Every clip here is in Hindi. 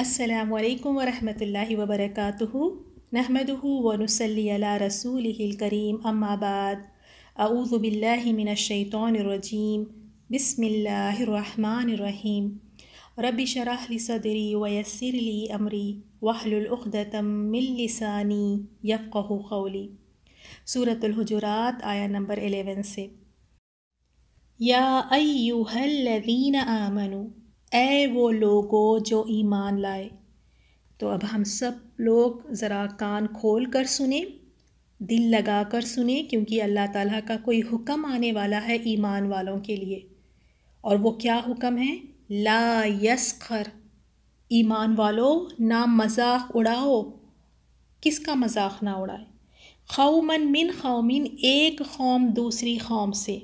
السلام عليكم ورحمة الله وبركاته نحمده ونسلي على رسوله الكريم أما بعد أعوذ بالله من الشيطان الرجيم بسم الله الرحمن الرحيم رب شرح لصدري ويسر لي أمري وحل الأخدة من لساني يفقه قولي سورة الحجرات آية نمبر 11 سے يا أيها الذين آمنوا ए वो लोगो जो ईमान लाए तो अब हम सब लोग ज़रा कान खोल कर सुने दिल लगा कर सुने क्योंकि अल्लाह ताला का कोई हुक्म आने वाला है ईमान वालों के लिए और वो क्या हुक्म है ला यसखर ईमान वालों ना मजाक उड़ाओ किसका मजाक ना उड़ाए मन मिन मिन एक कौम दूसरी कौम से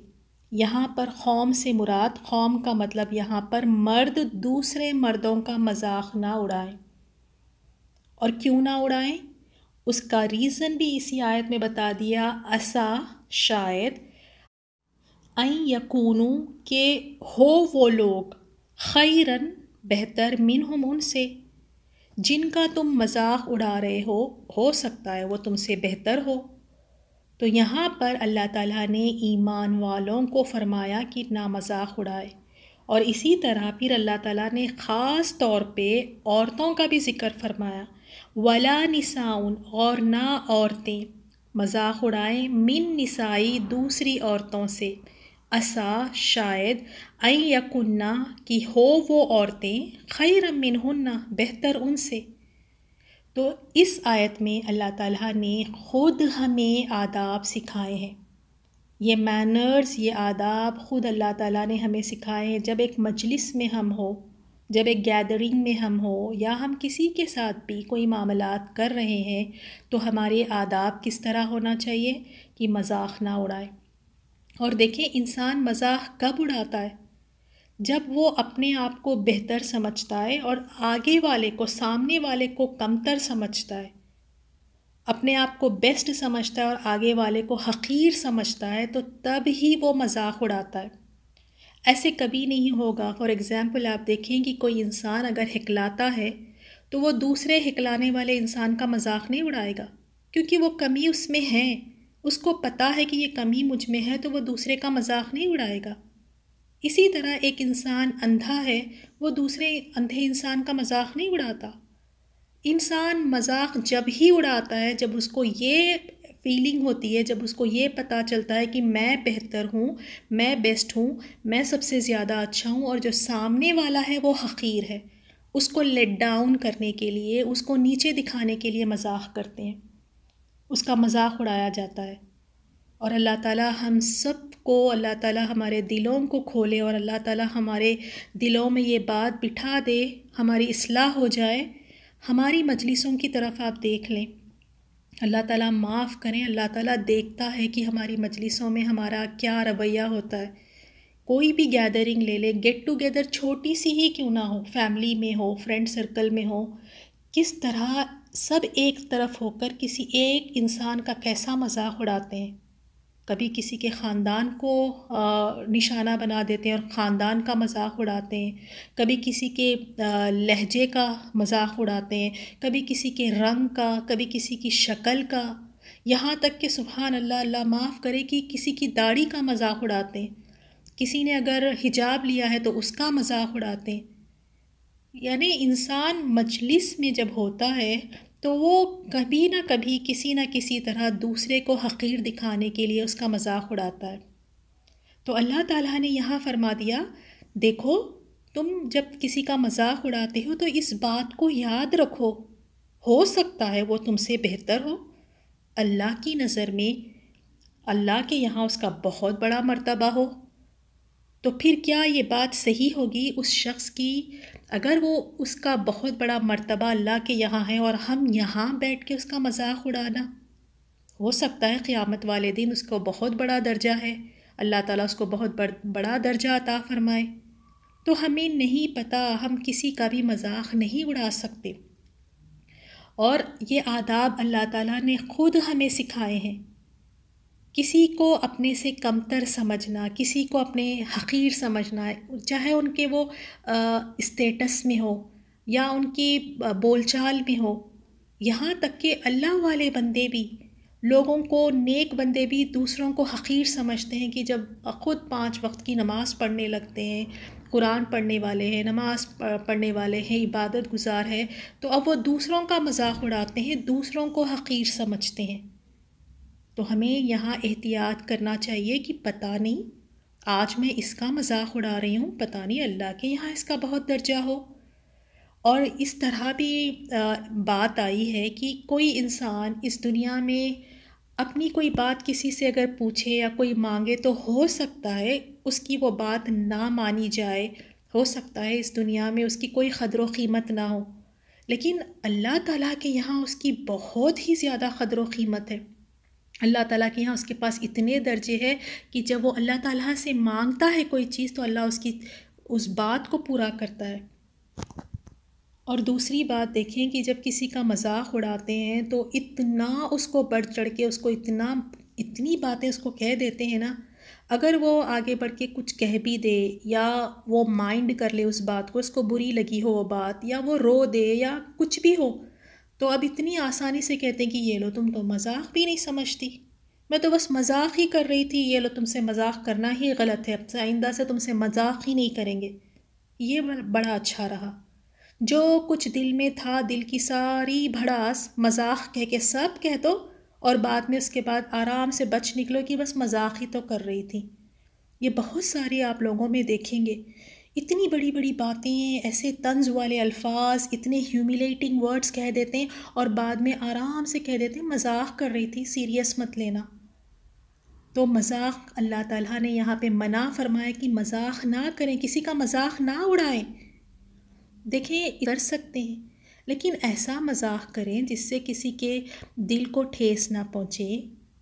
यहाँ पर कौम से मुराद कौम का मतलब यहाँ पर मर्द दूसरे मर्दों का मजाक ना उड़ाएं और क्यों ना उड़ाएं उसका रीज़न भी इसी आयत में बता दिया असा शायद आई यकूनू के हो वो लोग खैरन बेहतर मिन हम उनसे जिनका तुम मजाक उड़ा रहे हो हो सकता है वो तुमसे बेहतर हो तो यहाँ पर अल्लाह ताला ने ईमान वालों को फरमाया कि ना मजाक उड़ाए और इसी तरह फिर अल्लाह ताला ने ख़ास तौर पे औरतों का भी ज़िक्र फरमाया वला निसाउन और ना औरतें मजाक उड़ाएं मिन निसाई दूसरी औरतों से असा शायद अन यकुन्ना कि हो वो औरतें खैर मिन बेहतर उनसे तो इस आयत में अल्लाह ताला ने ख़ुद हमें आदाब सिखाए हैं ये मैनर्स ये आदाब ख़ुद अल्लाह ताला ने हमें सिखाए हैं जब एक मजलिस में हम हो जब एक गैदरिंग में हम हो या हम किसी के साथ भी कोई मामलात कर रहे हैं तो हमारे आदाब किस तरह होना चाहिए कि मजाक ना उड़ाए और देखें इंसान मजाक कब उड़ाता है जब वो अपने आप को बेहतर समझता है और आगे वाले को सामने वाले को कमतर समझता है अपने आप को बेस्ट समझता है और आगे वाले को हकीर समझता है तो तब ही वो मजाक उड़ाता है ऐसे कभी नहीं होगा फॉर एग्ज़ाम्पल आप देखें कि कोई इंसान अगर हिकलाता है तो वो दूसरे हिकलाने वाले इंसान का मजाक नहीं उड़ाएगा क्योंकि वो कमी उसमें है उसको पता है कि ये कमी मुझ में है तो वो दूसरे का मजाक नहीं उड़ाएगा इसी तरह एक इंसान अंधा है वो दूसरे अंधे इंसान का मजाक नहीं उड़ाता इंसान मजाक जब ही उड़ाता है जब उसको ये फीलिंग होती है जब उसको ये पता चलता है कि मैं बेहतर हूँ मैं बेस्ट हूँ मैं सबसे ज़्यादा अच्छा हूँ और जो सामने वाला है वो हकीर है उसको लेट डाउन करने के लिए उसको नीचे दिखाने के लिए मजाक करते हैं उसका मजाक उड़ाया जाता है और अल्लाह ताला हम सब को अल्लाह ताला हमारे दिलों को खोले और अल्लाह ताला हमारे दिलों में ये बात बिठा दे हमारी असलाह हो जाए हमारी मजलिसों की तरफ आप देख लें अल्लाह ताला माफ़ करें अल्लाह ताला देखता है कि हमारी मजलिसों में हमारा क्या रवैया होता है कोई भी गैदरिंग ले ले गेट टुगेदर छोटी सी ही क्यों ना हो फैमिली में हो फ्रेंड सर्कल में हो किस तरह सब एक तरफ होकर किसी एक इंसान का कैसा मजाक उड़ाते हैं कभी किसी के ख़ानदान को निशाना बना देते हैं और ख़ानदान का मजाक उड़ाते हैं कभी किसी के लहजे का मजाक उड़ाते हैं कभी किसी के रंग का कभी किसी की शक्ल का यहाँ तक कि सुबहान अल्लाह अल्लाह माफ़ करे कि किसी की दाढ़ी का मजाक उड़ाते हैं किसी ने अगर हिजाब लिया है तो उसका मजाक उड़ाते हैं यानी इंसान मजलिस में जब होता है तो वो कभी ना कभी किसी ना किसी तरह दूसरे को हकीर दिखाने के लिए उसका मजाक उड़ाता है तो अल्लाह ताला ने यहाँ फरमा दिया देखो तुम जब किसी का मजाक उड़ाते हो तो इस बात को याद रखो हो सकता है वो तुमसे बेहतर हो अल्लाह की नज़र में अल्लाह के यहाँ उसका बहुत बड़ा मर्तबा हो तो फिर क्या ये बात सही होगी उस शख्स की अगर वो उसका बहुत बड़ा मर्तबा अल्लाह के यहाँ है और हम यहाँ बैठ के उसका मजाक उड़ाना हो सकता है क़ियामत वाले दिन उसको बहुत बड़ा दर्जा है अल्लाह ताला उसको बहुत बड़ा दर्जा अता फ़रमाए तो हमें नहीं पता हम किसी का भी मजाक नहीं उड़ा सकते और ये आदाब अल्लाह ताला ने ख़ुद हमें सिखाए हैं किसी को अपने से कमतर समझना किसी को अपने हकीर समझना चाहे उनके वो स्टेटस में हो या उनकी बोलचाल में हो यहाँ तक कि अल्लाह वाले बंदे भी लोगों को नेक बंदे भी दूसरों को हकीर समझते हैं कि जब ख़ुद पांच वक्त की नमाज़ पढ़ने लगते हैं कुरान पढ़ने वाले हैं नमाज़ पढ़ने वाले हैं इबादत गुजार है तो अब वो दूसरों का मजाक उड़ाते हैं दूसरों को हकीर समझते हैं तो हमें यहाँ एहतियात करना चाहिए कि पता नहीं आज मैं इसका मजाक उड़ा रही हूँ पता नहीं अल्लाह के यहाँ इसका बहुत दर्जा हो और इस तरह भी बात आई है कि कोई इंसान इस दुनिया में अपनी कोई बात किसी से अगर पूछे या कोई मांगे तो हो सकता है उसकी वो बात ना मानी जाए हो सकता है इस दुनिया में उसकी कोई ख़दर कीमत ना हो लेकिन अल्लाह ताला के यहाँ उसकी बहुत ही ज़्यादा क़दर कीमत है अल्लाह ताला के यहाँ उसके पास इतने दर्जे है कि जब वो अल्लाह ताला से मांगता है कोई चीज़ तो अल्लाह उसकी उस बात को पूरा करता है और दूसरी बात देखें कि जब किसी का मजाक उड़ाते हैं तो इतना उसको बढ़ चढ़ के उसको इतना इतनी बातें उसको कह देते हैं ना अगर वो आगे बढ़ के कुछ कह भी दे या वो माइंड कर ले उस बात को उसको बुरी लगी हो वो बात या वो रो दे या कुछ भी हो तो अब इतनी आसानी से कहते हैं कि ये लो तुम तो मजाक भी नहीं समझती मैं तो बस मजाक ही कर रही थी ये लो तुमसे मजाक करना ही गलत है अब आइंदा से तुमसे मजाक ही नहीं करेंगे ये बड़ा अच्छा रहा जो कुछ दिल में था दिल की सारी भड़ास मजाक कह के सब कह दो और बाद में उसके बाद आराम से बच निकलो कि बस मजाक ही तो कर रही थी ये बहुत सारी आप लोगों में देखेंगे इतनी बड़ी बड़ी बातें ऐसे तंज वाले अल्फाज इतने ह्यूमिलेटिंग वर्ड्स कह देते हैं और बाद में आराम से कह देते हैं मजाक कर रही थी सीरियस मत लेना तो मजाक अल्लाह ताला ने यहाँ पे मना फरमाया कि मजाक ना करें किसी का मजाक ना उड़ाएं देखें कर सकते हैं लेकिन ऐसा मजाक करें जिससे किसी के दिल को ठेस ना पहुँचे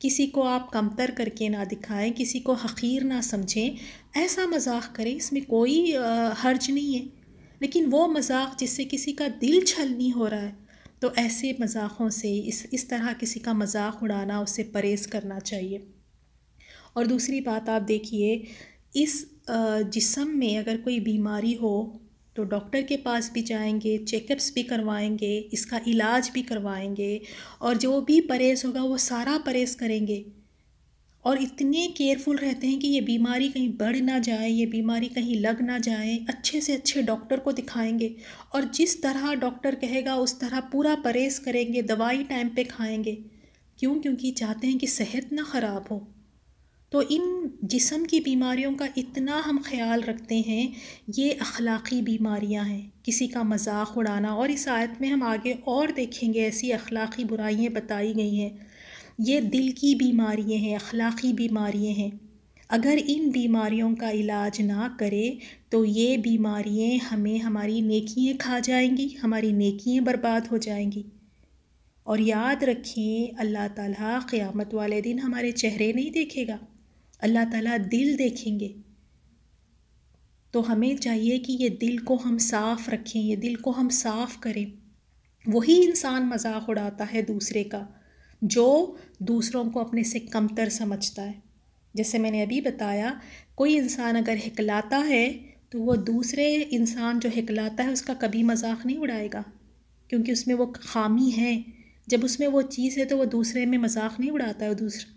किसी को आप कमतर करके ना दिखाएं किसी को हकीर ना समझें ऐसा मजाक करें इसमें कोई हर्ज नहीं है लेकिन वो मजाक जिससे किसी का दिल छलनी हो रहा है तो ऐसे मजाकों से इस इस तरह किसी का मजाक उड़ाना उससे परहेज़ करना चाहिए और दूसरी बात आप देखिए इस जिसम में अगर कोई बीमारी हो तो डॉक्टर के पास भी जाएंगे चेकअप्स भी करवाएंगे इसका इलाज भी करवाएंगे और जो भी परहेज़ होगा वो सारा परहेज़ करेंगे और इतने केयरफुल रहते हैं कि ये बीमारी कहीं बढ़ ना जाए ये बीमारी कहीं लग ना जाए अच्छे से अच्छे डॉक्टर को दिखाएंगे और जिस तरह डॉक्टर कहेगा उस तरह पूरा परहेज़ करेंगे दवाई टाइम पे खाएंगे क्यों क्योंकि चाहते हैं कि सेहत ना ख़राब हो तो इन जिसम की बीमारियों का इतना हम ख्याल रखते हैं ये अखलाक़ी बीमारियां हैं किसी का मजाक उड़ाना और इस आयत में हम आगे और देखेंगे ऐसी अखलाक़ी बुराइयां बताई गई हैं ये दिल की बीमारियाँ हैं अखलाक़ी बीमारियाँ हैं अगर इन बीमारियों का इलाज ना करें तो ये बीमारियाँ हमें हमारी नेकियाँ खा जाएंगी हमारी नेकियाँ बर्बाद हो जाएंगी और याद रखें अल्लाह ताला क़यामत वाले दिन हमारे चेहरे नहीं देखेगा अल्लाह ताला दिल देखेंगे तो हमें चाहिए कि ये दिल को हम साफ़ रखें ये दिल को हम साफ़ करें वही इंसान मजाक उड़ाता है दूसरे का जो दूसरों को अपने से कमतर समझता है जैसे मैंने अभी बताया कोई इंसान अगर हिकलाता है तो वो दूसरे इंसान जो हिकलाता है उसका कभी मजाक नहीं उड़ाएगा क्योंकि उसमें वो खामी है जब उसमें वो चीज़ है तो वो दूसरे में मजाक नहीं उड़ाता है दूसरा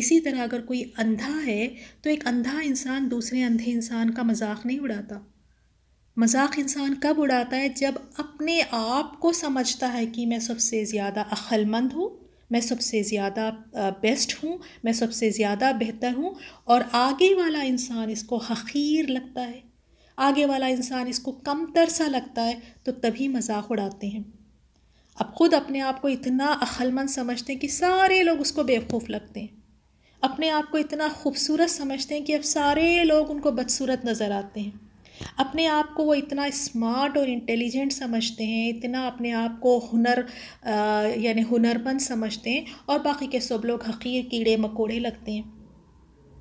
इसी तरह अगर कोई अंधा है तो एक अंधा इंसान दूसरे अंधे इंसान का मजाक नहीं उड़ाता मजाक इंसान कब उड़ाता है जब अपने आप को समझता है कि मैं सबसे ज़्यादा अक्लमंद हूँ मैं सबसे ज़्यादा बेस्ट हूँ मैं सबसे ज़्यादा बेहतर हूँ और आगे वाला इंसान इसको हकीर लगता है आगे वाला इंसान इसको कमतर सा लगता है तो तभी मजाक उड़ाते हैं अब ख़ुद अपने आप को इतना अक्लमंद समझते हैं कि सारे लोग उसको बेवकूफ़ लगते हैं अपने आप को इतना खूबसूरत समझते हैं कि अब सारे लोग उनको बदसूरत नज़र आते हैं अपने आप को वो इतना स्मार्ट और इंटेलिजेंट समझते हैं इतना अपने आप को हुनर यानी हुनरमंद समझते हैं और बाकी के सब लोग हकीर कीड़े मकोड़े लगते हैं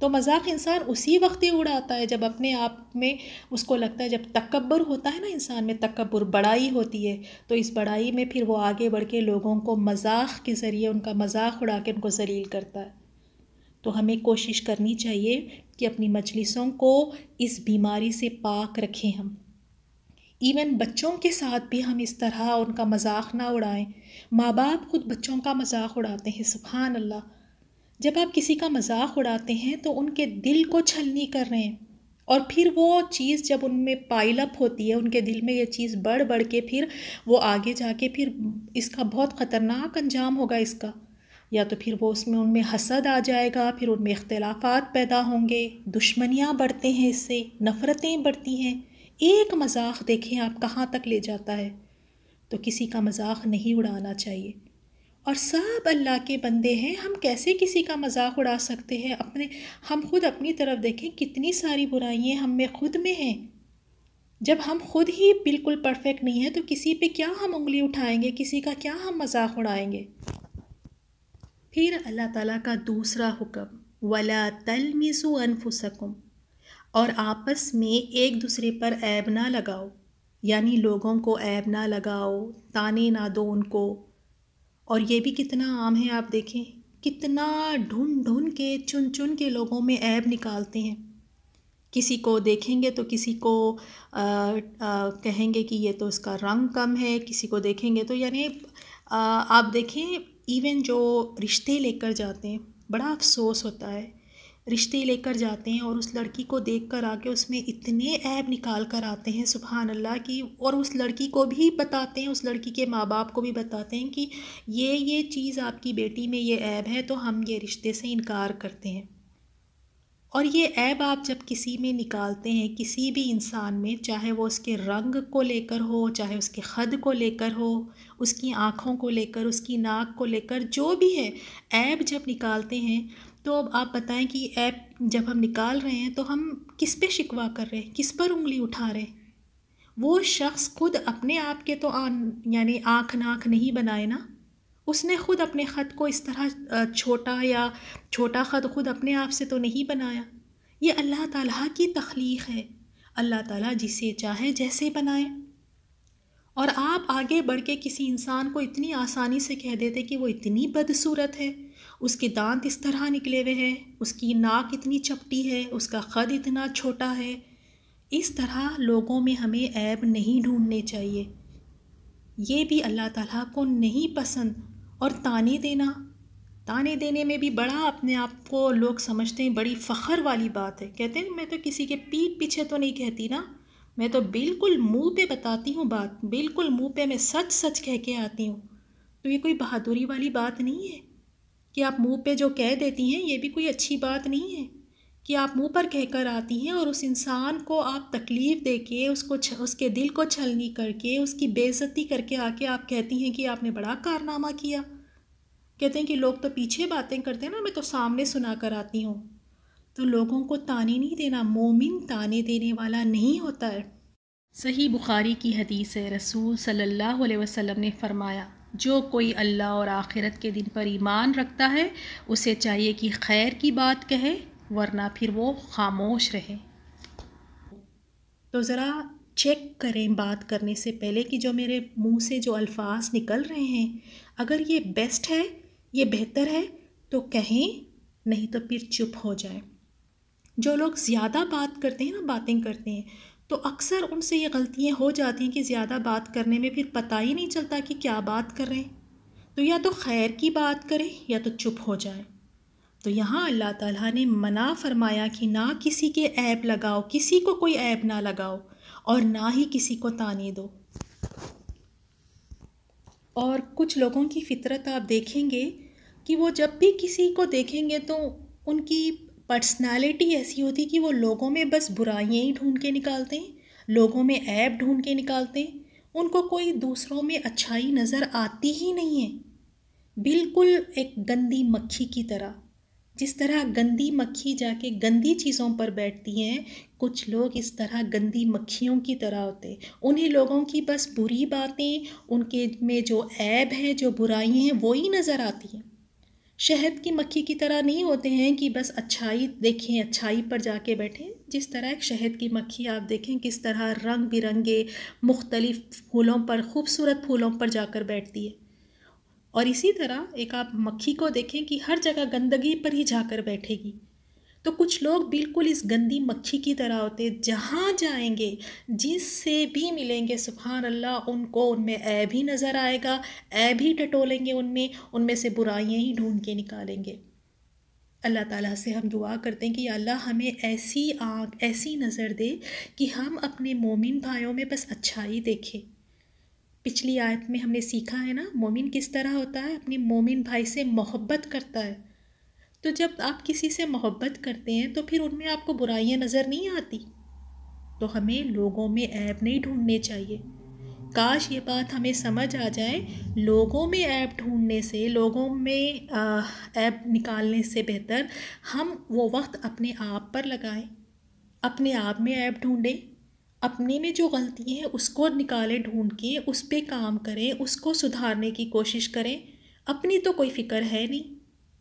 तो मजाक इंसान उसी वक्त ही उड़ाता है जब अपने आप में उसको लगता है जब तकबर होता है ना इंसान में तकबर बड़ाई होती है तो इस बड़ाई में फिर वो आगे बढ़ के लोगों को मजाक के ज़रिए उनका मजाक उड़ा के उनको जलील करता है तो हमें कोशिश करनी चाहिए कि अपनी मजलिसों को इस बीमारी से पाक रखें हम इवन बच्चों के साथ भी हम इस तरह उनका मजाक ना उड़ाएं माँ बाप खुद बच्चों का मजाक उड़ाते हैं सुबहान अल्लाह जब आप किसी का मजाक उड़ाते हैं तो उनके दिल को छलनी कर रहे हैं और फिर वो चीज़ जब उनमें पाइलअप होती है उनके दिल में ये चीज़ बढ़ बढ़ के फिर वो आगे जाके फिर इसका बहुत ख़तरनाक अंजाम होगा इसका या तो फिर वो उसमें उनमें हसद आ जाएगा फिर उनमें इख्तलाफात पैदा होंगे दुश्मनियाँ बढ़ते हैं इससे नफ़रतें बढ़ती हैं एक मजाक देखें आप कहाँ तक ले जाता है तो किसी का मजाक नहीं उड़ाना चाहिए और सब अल्लाह के बंदे हैं हम कैसे किसी का मजाक उड़ा सकते हैं अपने हम खुद अपनी तरफ देखें कितनी सारी बुराइयाँ हम में खुद में हैं जब हम खुद ही बिल्कुल परफेक्ट नहीं हैं तो किसी पे क्या हम उंगली उठाएंगे किसी का क्या हम मजाक उड़ाएंगे फिर अल्लाह ताला का दूसरा हुक्म वला तल अनफुसकुम और आपस में एक दूसरे पर ऐब ना लगाओ यानी लोगों को ऐब ना लगाओ ताने ना दो उनको और ये भी कितना आम है आप देखें कितना ढूंढ ढूंढ के चुन चुन के लोगों में ऐब निकालते हैं किसी को देखेंगे तो किसी को आ, आ, कहेंगे कि ये तो इसका रंग कम है किसी को देखेंगे तो यानी आप देखें इवन जो रिश्ते लेकर जाते हैं बड़ा अफसोस होता है रिश्ते लेकर जाते हैं और उस लड़की को देख कर आके उसमें इतने ऐब निकाल कर आते हैं सुबहान अल्लाह की और उस लड़की को भी बताते हैं उस लड़की के माँ बाप को भी बताते हैं कि ये ये चीज़ आपकी बेटी में ये ऐब है तो हम ये रिश्ते से इनकार करते हैं और ये ऐब आप जब किसी में निकालते हैं किसी भी इंसान में चाहे वो उसके रंग को लेकर हो चाहे उसके ख़द को लेकर हो उसकी आँखों को लेकर उसकी नाक को लेकर जो भी है ऐब जब निकालते हैं तो अब आप बताएं कि ऐप जब हम निकाल रहे हैं तो हम किस पे शिकवा कर रहे हैं किस पर उंगली उठा रहे हैं वो शख्स खुद अपने आप के तो आन यानी आँख नाक नहीं बनाए ना उसने खुद अपने ख़त को इस तरह छोटा या छोटा ख़त खुद अपने आप से तो नहीं बनाया ये अल्लाह ताला की तख्लीक है अल्लाह ताला जिसे चाहे जैसे बनाए और आप आगे बढ़ के किसी इंसान को इतनी आसानी से कह देते कि वो इतनी बदसूरत है उसके दांत इस तरह निकले हुए हैं उसकी नाक इतनी चपटी है उसका ख़त इतना छोटा है इस तरह लोगों में हमें ऐब नहीं ढूंढने चाहिए ये भी अल्लाह ताला को नहीं पसंद और ताने देना ताने देने में भी बड़ा अपने आप को लोग समझते हैं बड़ी फ़ख्र वाली बात है कहते हैं मैं तो किसी के पीठ पीछे तो नहीं कहती ना मैं तो बिल्कुल मुंह पे बताती हूँ बात बिल्कुल मुंह पे मैं सच सच कह के आती हूँ तो ये कोई बहादुरी वाली बात नहीं है कि आप मुंह पे जो कह देती हैं ये भी कोई अच्छी बात नहीं है कि आप मुंह पर कहकर आती हैं और उस इंसान को आप तकलीफ़ दे के उसको छ, उसके दिल को छलनी करके उसकी बेज़ती करके आके आप कहती हैं कि आपने बड़ा कारनामा किया कहते हैं कि लोग तो पीछे बातें करते हैं ना मैं तो सामने सुना कर आती हूँ तो लोगों को ताने नहीं देना मोमिन ताने देने वाला नहीं होता है सही बुखारी की हदीस है रसूल सल्लल्लाहु अलैहि वसल्लम ने फरमाया जो कोई अल्लाह और आखिरत के दिन पर ईमान रखता है उसे चाहिए कि खैर की बात कहे वरना फिर वो खामोश रहे तो ज़रा चेक करें बात करने से पहले कि जो मेरे मुंह से जो अल्फाज निकल रहे हैं अगर ये बेस्ट है ये बेहतर है तो कहें नहीं तो फिर चुप हो जाए जो लोग ज़्यादा बात करते हैं ना बातें करते हैं तो अक्सर उनसे ये गलतियाँ हो जाती हैं कि ज़्यादा बात करने में फिर पता ही नहीं चलता कि क्या बात कर रहे हैं तो या तो खैर की बात करें या तो चुप हो जाए तो यहाँ अल्लाह ताला ने मना फरमाया कि ना किसी के ऐप लगाओ किसी को कोई ऐप ना लगाओ और ना ही किसी को ताने दो और कुछ लोगों की फितरत आप देखेंगे कि वो जब भी किसी को देखेंगे तो उनकी पर्सनालिटी ऐसी होती कि वो लोगों में बस बुराइयाँ ही ढूंढ के निकालते हैं लोगों में ऐप ढूंढ के निकालते हैं उनको कोई दूसरों में अच्छाई नज़र आती ही नहीं है बिल्कुल एक गंदी मक्खी की तरह जिस तरह गंदी मक्खी जाके गंदी चीज़ों पर बैठती हैं कुछ लोग इस तरह गंदी मक्खियों की तरह होते उन्हें लोगों की बस बुरी बातें उनके में जो ऐब हैं जो बुराई हैं वो ही नज़र आती हैं शहद की मक्खी की तरह नहीं होते हैं कि बस अच्छाई देखें अच्छाई पर जाके बैठें जिस तरह एक शहद की मक्खी आप देखें किस तरह रंग बिरंगे मुख्तलिफ़ फूलों पर खूबसूरत फूलों पर जाकर बैठती है और इसी तरह एक आप मक्खी को देखें कि हर जगह गंदगी पर ही जाकर बैठेगी तो कुछ लोग बिल्कुल इस गंदी मक्खी की तरह होते जहाँ जाएंगे जिससे भी मिलेंगे सुबहान अल्लाह उनको उनमें ऐ भी नज़र आएगा ऐ भी टटोलेंगे उनमें उनमें से बुराइयाँ ही ढूंढ के निकालेंगे अल्लाह ताला से हम दुआ करते हैं कि अल्लाह हमें ऐसी आँख ऐसी नज़र दे कि हम अपने मोमिन भाइयों में बस अच्छाई देखें पिछली आयत में हमने सीखा है ना मोमिन किस तरह होता है अपने मोमिन भाई से मोहब्बत करता है तो जब आप किसी से मोहब्बत करते हैं तो फिर उनमें आपको बुराइयाँ नज़र नहीं आती तो हमें लोगों में ऐप नहीं ढूंढने चाहिए काश ये बात हमें समझ आ जाए लोगों में ऐप ढूंढने से लोगों में ऐप निकालने से बेहतर हम वो वक्त अपने आप पर लगाएं अपने आप में ऐप ढूंढें अपने में जो गलती है उसको निकालें ढूंढ के उस पर काम करें उसको सुधारने की कोशिश करें अपनी तो कोई फ़िक्र है नहीं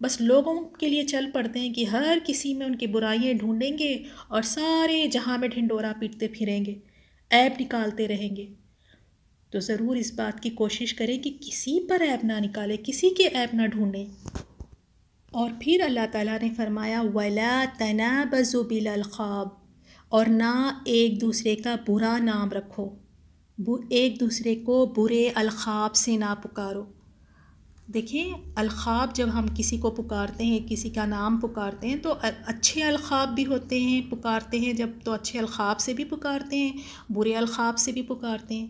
बस लोगों के लिए चल पड़ते हैं कि हर किसी में उनकी बुराइयाँ ढूंढेंगे और सारे जहाँ में ढिंडोरा पीटते फिरेंगे ऐप निकालते रहेंगे तो ज़रूर इस बात की कोशिश करें कि किसी पर ऐप ना निकालें किसी के ऐप ना ढूंढें और फिर अल्लाह ताला ने फरमाया वला तना बजुबिल ख्वाब और ना एक दूसरे का बुरा नाम रखो एक दूसरे को बुरे अलखाब से ना पुकारो देखिए अलखाब जब हम किसी को पुकारते हैं किसी का नाम पुकारते हैं तो अच्छे अलखाब भी होते हैं पुकारते हैं जब तो अच्छे अलखाब से भी पुकारते हैं बुरे अलखाब से भी पुकारते हैं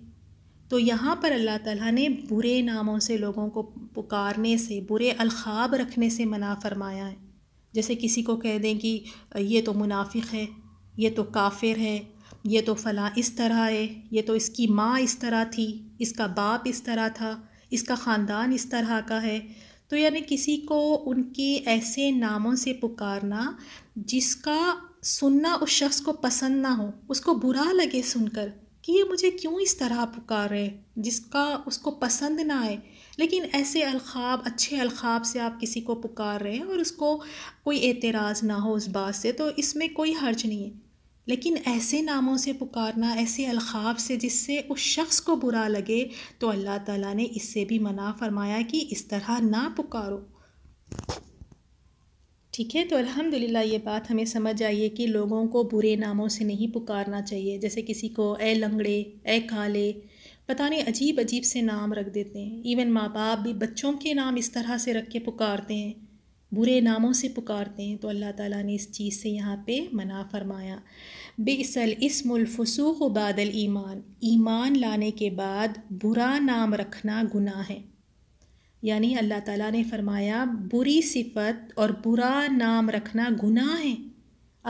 तो यहाँ पर अल्लाह ताला ने बुरे नामों से लोगों को पुकारने से बुरे अलखाब रखने से मना फरमाया है जैसे किसी को कह दें कि ये तो मुनाफिक है ये तो काफिर है ये तो फ़लाँ इस तरह है ये तो इसकी माँ इस तरह थी इसका बाप इस तरह था इसका ख़ानदान इस तरह का है तो यानी किसी को उनके ऐसे नामों से पुकारना जिसका सुनना उस शख्स को पसंद ना हो उसको बुरा लगे सुनकर कि ये मुझे क्यों इस तरह पुकार रहे जिसका उसको पसंद ना आए लेकिन ऐसे अलखाब अच्छे अलखाब से आप किसी को पुकार रहे हैं और उसको कोई एतराज़ ना हो उस बात से तो इसमें कोई हर्ज नहीं है लेकिन ऐसे नामों से पुकारना ऐसे अलखाब से जिससे उस शख्स को बुरा लगे तो अल्लाह ताला ने इससे भी मना फरमाया कि इस तरह ना पुकारो ठीक है तो अल्हम्दुलिल्लाह ये बात हमें समझ आई है कि लोगों को बुरे नामों से नहीं पुकारना चाहिए जैसे किसी को ए लंगड़े ए काले पता नहीं अजीब अजीब से नाम रख देते हैं इवन माँ बाप भी बच्चों के नाम इस तरह से रख के पुकारते हैं बुरे नामों से पुकारते हैं तो अल्लाह ताला ने इस चीज़ से यहाँ पे मना फरमाया बेसल इसमुलफसूख बादल ईमान ईमान लाने के बाद बुरा नाम रखना गुनाह है यानी अल्लाह ताला ने फरमाया बुरी सिफत और बुरा नाम रखना गुनाह है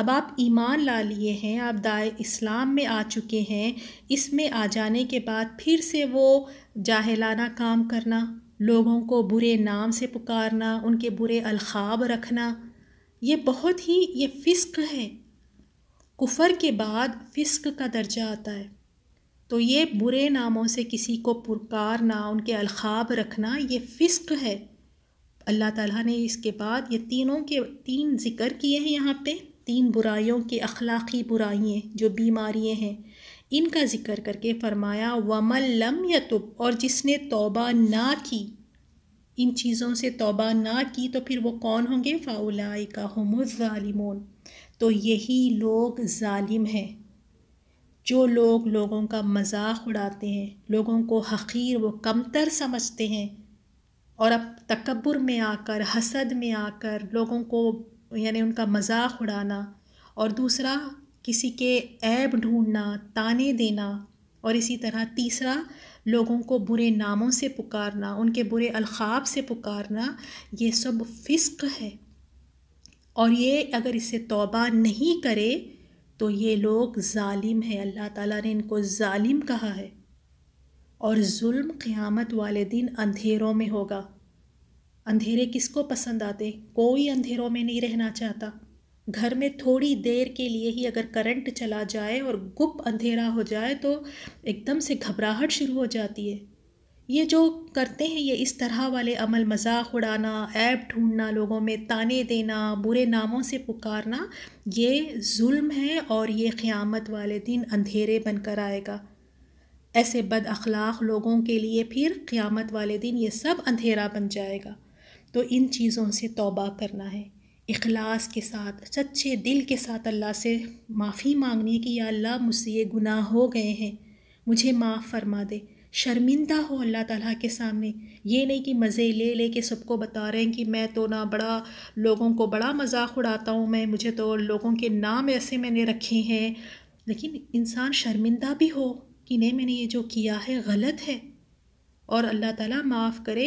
अब आप ईमान ला लिए हैं आप दाए इस्लाम में आ चुके हैं इसमें आ जाने के बाद फिर से वो जाहलाना काम करना लोगों को बुरे नाम से पुकारना उनके बुरे अलखाब रखना ये बहुत ही ये फ़िस्क है कुफर के बाद फ़िस्क का दर्जा आता है तो ये बुरे नामों से किसी को पुकारना उनके अलखाब रखना ये फ़िस्क है अल्लाह ताला ने इसके बाद ये तीनों के तीन ज़िक्र किए हैं यहाँ पे तीन बुराइयों के अखलाक़ी बुराइयाँ जो बीमारियाँ हैं इनका ज़िक्र करके फरमाया वमल लम यतुब और जिसने तौबा ना की इन चीज़ों से तौबा ना की तो फिर वो कौन होंगे फ़ाउलाई का हमोज़ालिमोन तो यही लोग ालिम हैं जो लोग लोगों का मजाक उड़ाते हैं लोगों को हकीर व कमतर समझते हैं और अब तकबर में आकर हसद में आकर लोगों को यानी उनका मजाक उड़ाना और दूसरा किसी के ऐब ढूंढना ताने देना और इसी तरह तीसरा लोगों को बुरे नामों से पुकारना उनके बुरे अलखाब से पुकारना ये सब फिस्क है और ये अगर इसे तौबा नहीं करे तो ये लोग ालिम है अल्लाह ताला ने इनको ालिम कहा है और जुल्म क़यामत वाले दिन अंधेरों में होगा अंधेरे किसको पसंद आते कोई अंधेरों में नहीं रहना चाहता घर में थोड़ी देर के लिए ही अगर करंट चला जाए और गुप अंधेरा हो जाए तो एकदम से घबराहट शुरू हो जाती है ये जो करते हैं ये इस तरह वाले अमल मजाक उड़ाना ऐप ढूंढना लोगों में ताने देना बुरे नामों से पुकारना ये जुल्म है और ये क़्यामत वाले दिन अंधेरे बनकर आएगा ऐसे बद अखलाक लोगों के लिए फिर क़्यामत वाले दिन ये सब अंधेरा बन जाएगा तो इन चीज़ों से तौबा करना है इखलास के साथ सच्चे दिल के साथ अल्लाह से माफ़ी मांगनी कि या अल्लाह मुझसे ये गुनाह हो गए हैं मुझे माफ़ फरमा दे शर्मिंदा हो अल्लाह ताला के सामने ये नहीं कि मज़े ले ले के सबको बता रहे हैं कि मैं तो ना बड़ा लोगों को बड़ा मजाक उड़ाता हूँ मैं मुझे तो लोगों के नाम ऐसे मैंने रखे हैं लेकिन इंसान शर्मिंदा भी हो कि नहीं मैंने ये जो किया है गलत है और अल्लाह ताला माफ़ करे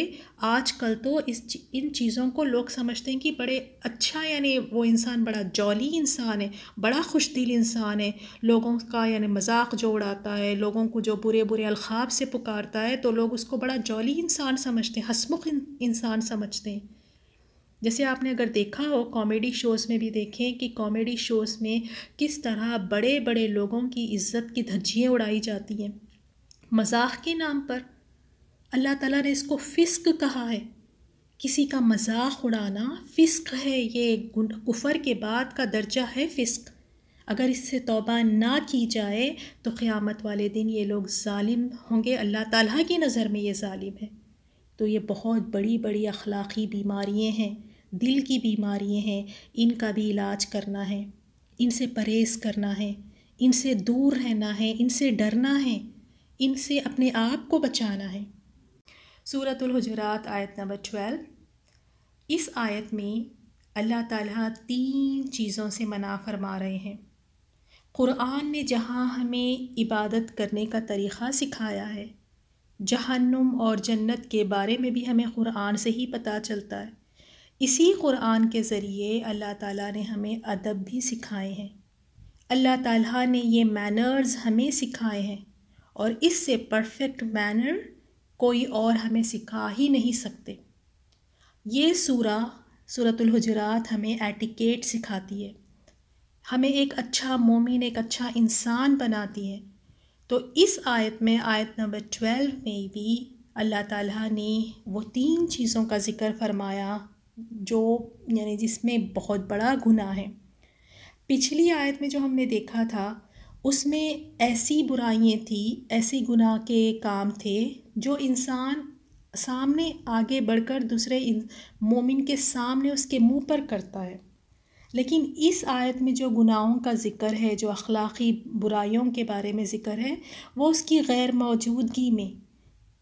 आज कल तो इस इन चीज़ों को लोग समझते हैं कि बड़े अच्छा यानी वो इंसान बड़ा जॉली इंसान है बड़ा खुश दिल इंसान है लोगों का यानी मजाक जो उड़ाता है लोगों को जो बुरे बुरे अलखाब से पुकारता है तो लोग उसको बड़ा जॉली इंसान समझते हैं हसमुख इंसान समझते हैं जैसे आपने अगर देखा हो कॉमेडी शोज़ में भी देखें कि कॉमेडी शोज़ में किस तरह बड़े बड़े लोगों की इज़्ज़त की धज्जियाँ उड़ाई जाती हैं मजाक के नाम पर अल्लाह ताला ने इसको फ़िस्क कहा है किसी का मजाक उड़ाना फ़िस्क है ये कुफर के बाद का दर्जा है फ़िस्क अगर इससे तोबा ना की जाए तो क़्यामत वाले दिन ये लोग ालिम होंगे अल्लाह ताला की नज़र में ये ालिम है तो ये बहुत बड़ी बड़ी अखलाक़ी बीमारियाँ हैं दिल की बीमारियाँ हैं इनका भी इलाज करना है इनसे परहेज़ करना है इनसे दूर रहना है इनसे डरना है इनसे अपने आप को बचाना है सूरतुल हजरात आयत नंबर ट्वेल्व इस आयत में अल्लाह ताला तीन चीज़ों से मना फरमा रहे हैं क़ुरान ने जहाँ हमें इबादत करने का तरीक़ा सिखाया है जहन्नुम और जन्नत के बारे में भी हमें क़ुरान से ही पता चलता है इसी क़ुरान के ज़रिए अल्लाह ताला ने हमें अदब भी सिखाए हैं अल्लाह ताला ने ये मैनर्स हमें सिखाए हैं और इससे परफेक्ट मैनर कोई और हमें सिखा ही नहीं सकते ये सूरा सूरतुल हुजरात हमें एटिकेट सिखाती है हमें एक अच्छा मोमिन एक अच्छा इंसान बनाती है तो इस आयत में आयत नंबर ट्वेल्व में भी अल्लाह ताला ने वो तीन चीज़ों का ज़िक्र फरमाया जो यानी जिसमें बहुत बड़ा गुनाह है पिछली आयत में जो हमने देखा था उसमें ऐसी बुराइयाँ थी ऐसे गुनाह के काम थे जो इंसान सामने आगे बढ़कर दूसरे मोमिन के सामने उसके मुंह पर करता है लेकिन इस आयत में जो गुनाहों का ज़िक्र है जो अखलाक़ी बुराइयों के बारे में ज़िक्र है वो उसकी गैर मौजूदगी में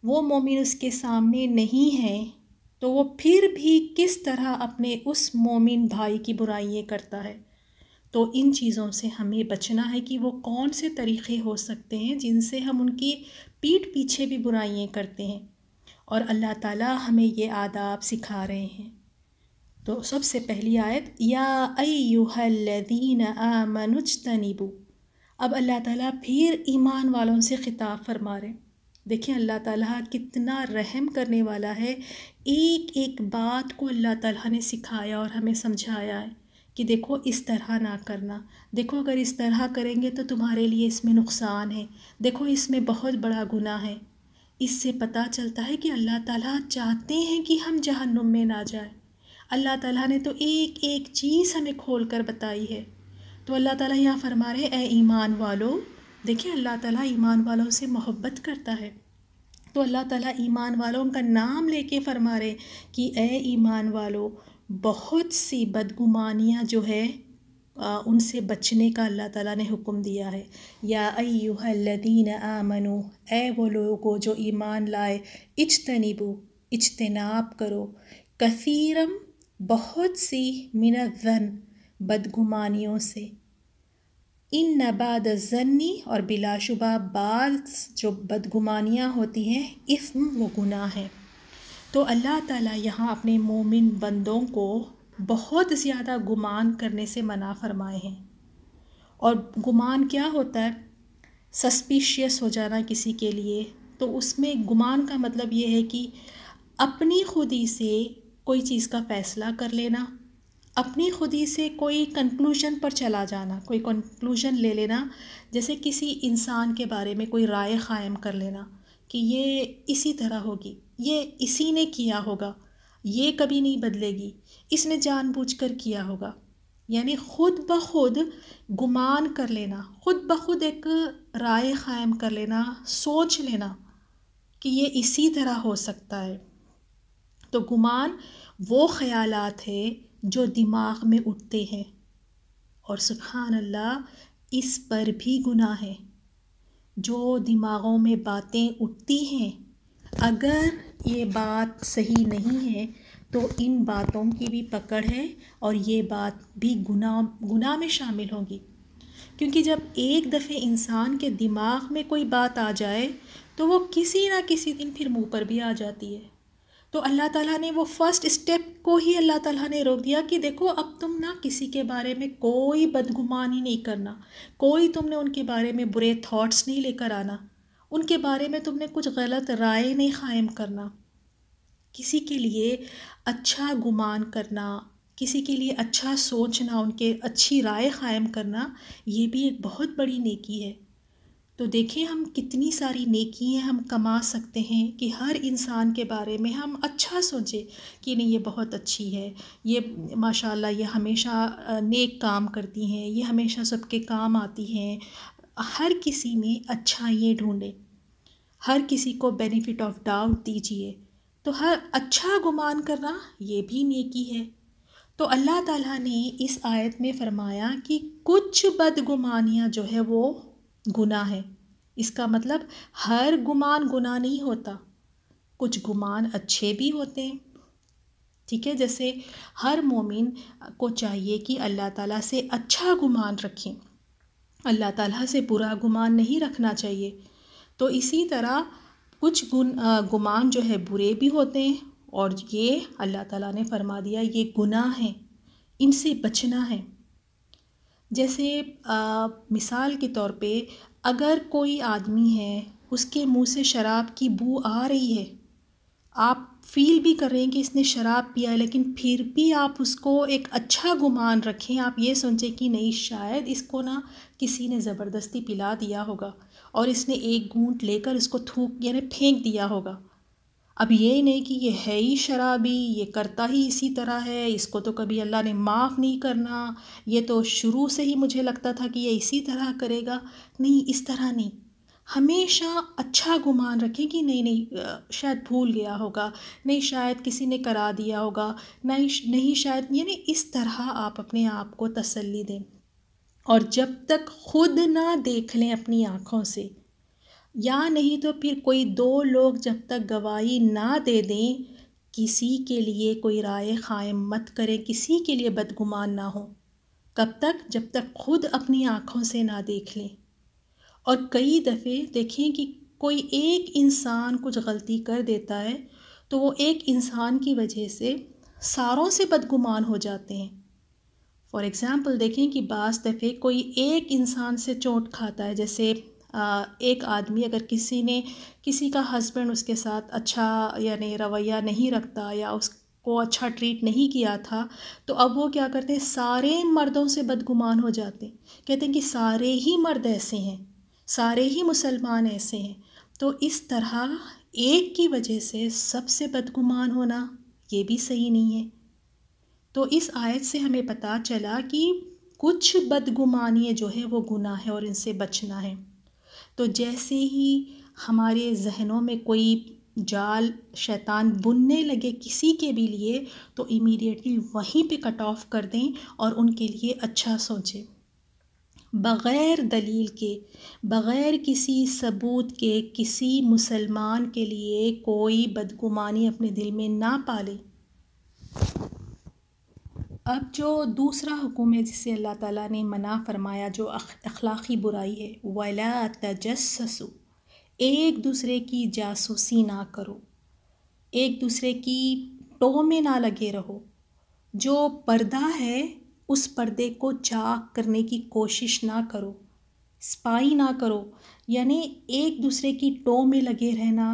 वो मोमिन उसके सामने नहीं है तो वो फिर भी किस तरह अपने उस मोमिन भाई की बुराइयाँ करता है तो इन चीज़ों से हमें बचना है कि वो कौन से तरीक़े हो सकते हैं जिनसे हम उनकी पीठ पीछे भी बुराइयाँ करते हैं और अल्लाह ताला हमें ये आदाब सिखा रहे हैं तो सबसे पहली आयत या अयुहल्लदीन मनुज तनीबू अब अल्लाह ताला फिर ईमान वालों से ख़िताब फरमा रहे देखिए अल्लाह ताला कितना रहम करने वाला है एक एक बात को अल्लाह ताला ने सिखाया और हमें समझाया है कि देखो इस तरह ना करना देखो अगर इस तरह करेंगे तो तुम्हारे लिए इसमें नुकसान है देखो इसमें बहुत बड़ा गुना है इससे पता चलता है कि अल्लाह ताला चाहते हैं कि हम जहन्नुम में ना जाएं अल्लाह ताला ने तो एक एक चीज़ हमें खोल कर बताई है तो अल्लाह ताला यहाँ फरमा रहे ए ईमान वालों देखिए अल्लाह ताला ईमान वालों से मोहब्बत करता है तो अल्लाह ताला ईमान वालों का नाम लेके फरमा रहे कि ए ईमान वालों बहुत सी बदगुमानियाँ जो है उनसे बचने का अल्लाह ताला ने हुक्म दिया है या अयुहदीन आमनु ए वो लोगो जो ईमान लाए इजतनीबू इजतनाब करो कसीरम बहुत सी मिनजन बदगुमानियों से इन नबाद जन्नी और बिलाशुबा बाल जो बदगुमानियाँ होती हैं इसम वो गुनाह है तो अल्लाह ताला यहाँ अपने मोमिन बंदों को बहुत ज़्यादा गुमान करने से मना फरमाए हैं और गुमान क्या होता है सस्पिशियस हो जाना किसी के लिए तो उसमें गुमान का मतलब ये है कि अपनी खुदी से कोई चीज़ का फ़ैसला कर लेना अपनी खुदी से कोई कंक्लूजन पर चला जाना कोई कंक्लूजन ले लेना जैसे किसी इंसान के बारे में कोई राय क़ायम कर लेना कि ये इसी तरह होगी ये इसी ने किया होगा ये कभी नहीं बदलेगी इसने जानबूझकर किया होगा यानी ख़ुद ब खुद गुमान कर लेना ख़ुद ब खुद एक राय क़ायम कर लेना सोच लेना कि ये इसी तरह हो सकता है तो गुमान वो ख़यालात है जो दिमाग में उठते हैं और सुबहान अल्लाह इस पर भी गुनाह है जो दिमागों में बातें उठती हैं अगर ये बात सही नहीं है तो इन बातों की भी पकड़ है और ये बात भी गुनाह गुनाह में शामिल होगी क्योंकि जब एक दफ़े इंसान के दिमाग में कोई बात आ जाए तो वो किसी ना किसी दिन फिर मुंह पर भी आ जाती है तो अल्लाह ताला ने वो फ़र्स्ट स्टेप को ही अल्लाह ताला ने रोक दिया कि देखो अब तुम ना किसी के बारे में कोई बदगुमानी नहीं करना कोई तुमने उनके बारे में बुरे थॉट्स नहीं लेकर आना उनके बारे में तुमने कुछ गलत राय नहीं क़ायम करना किसी के लिए अच्छा गुमान करना किसी के लिए अच्छा सोचना उनके अच्छी राय क़ायम करना ये भी एक बहुत बड़ी नेकी है तो देखें हम कितनी सारी नेकियाँ हम कमा सकते हैं कि हर इंसान के बारे में हम अच्छा सोचें कि नहीं ये बहुत अच्छी है ये माशाल्लाह ये हमेशा नेक काम करती हैं ये हमेशा सबके काम आती हैं हर किसी में अच्छाइयाँ ढूंढें हर किसी को बेनिफिट ऑफ डाउट दीजिए तो हर अच्छा गुमान करना ये भी नेकी है तो अल्लाह ताला ने इस आयत में फरमाया कि कुछ बदगुमानियाँ जो है वो गुनाह है इसका मतलब हर गुमान गुना नहीं होता कुछ गुमान अच्छे भी होते हैं ठीक है जैसे हर मोमिन को चाहिए कि अल्लाह ताला से अच्छा गुमान रखें अल्लाह ताला से बुरा गुमान नहीं रखना चाहिए तो इसी तरह कुछ गुन गुमान जो है बुरे भी होते हैं और ये अल्लाह ताला ने फरमा दिया ये गुनाह हैं इनसे बचना है जैसे आ, मिसाल के तौर पे अगर कोई आदमी है उसके मुंह से शराब की बू आ रही है आप फील भी कर रहे हैं कि इसने शराब पिया है लेकिन फिर भी आप उसको एक अच्छा गुमान रखें आप ये सोचें कि नहीं शायद इसको ना किसी ने ज़बरदस्ती पिला दिया होगा और इसने एक घूंट लेकर इसको थूक यानी फेंक दिया होगा अब ये नहीं कि ये है ही शराबी ये करता ही इसी तरह है इसको तो कभी अल्लाह ने माफ़ नहीं करना ये तो शुरू से ही मुझे लगता था कि ये इसी तरह करेगा नहीं इस तरह नहीं हमेशा अच्छा गुमान रखें कि नहीं नहीं शायद भूल गया होगा नहीं शायद किसी ने करा दिया होगा नहीं नहीं शायद यानी इस तरह आप अपने आप को तसल्ली दें और जब तक खुद ना देख लें अपनी आँखों से या नहीं तो फिर कोई दो लोग जब तक गवाही ना दे दें किसी के लिए कोई राय क़ायम मत करें किसी के लिए बदगुमान ना हो कब तक जब तक खुद अपनी आँखों से ना देख लें और कई दफ़े देखें कि कोई एक इंसान कुछ गलती कर देता है तो वो एक इंसान की वजह से सारों से बदगुमान हो जाते हैं फॉर एग्ज़ाम्पल देखें कि बाज़ दफ़े कोई एक इंसान से चोट खाता है जैसे एक आदमी अगर किसी ने किसी का हस्बैंड उसके साथ अच्छा यानी रवैया नहीं रखता या उसको अच्छा ट्रीट नहीं किया था तो अब वो क्या करते हैं सारे मर्दों से बदगुमान हो जाते हैं कहते हैं कि सारे ही मर्द ऐसे हैं सारे ही मुसलमान ऐसे हैं तो इस तरह एक की वजह से सबसे बदगुमान होना ये भी सही नहीं है तो इस आयत से हमें पता चला कि कुछ बदगुमानियाँ जो है वो गुनाह है और इनसे बचना है तो जैसे ही हमारे जहनों में कोई जाल शैतान बुनने लगे किसी के भी लिए तो इमीडिएटली वहीं पे कट ऑफ कर दें और उनके लिए अच्छा सोचें बग़ैर दलील के बग़ैर किसी सबूत के किसी मुसलमान के लिए कोई बदगुमानी अपने दिल में ना पाले अब जो दूसरा हुकुम है जिसे अल्लाह ताला ने मना फरमाया जो अखलाक़ी बुराई है वला तजस्सु एक दूसरे की जासूसी ना करो एक दूसरे की टो में ना लगे रहो जो पर्दा है उस पर्दे को चाक करने की कोशिश ना करो स्पाई ना करो यानी एक दूसरे की टो में लगे रहना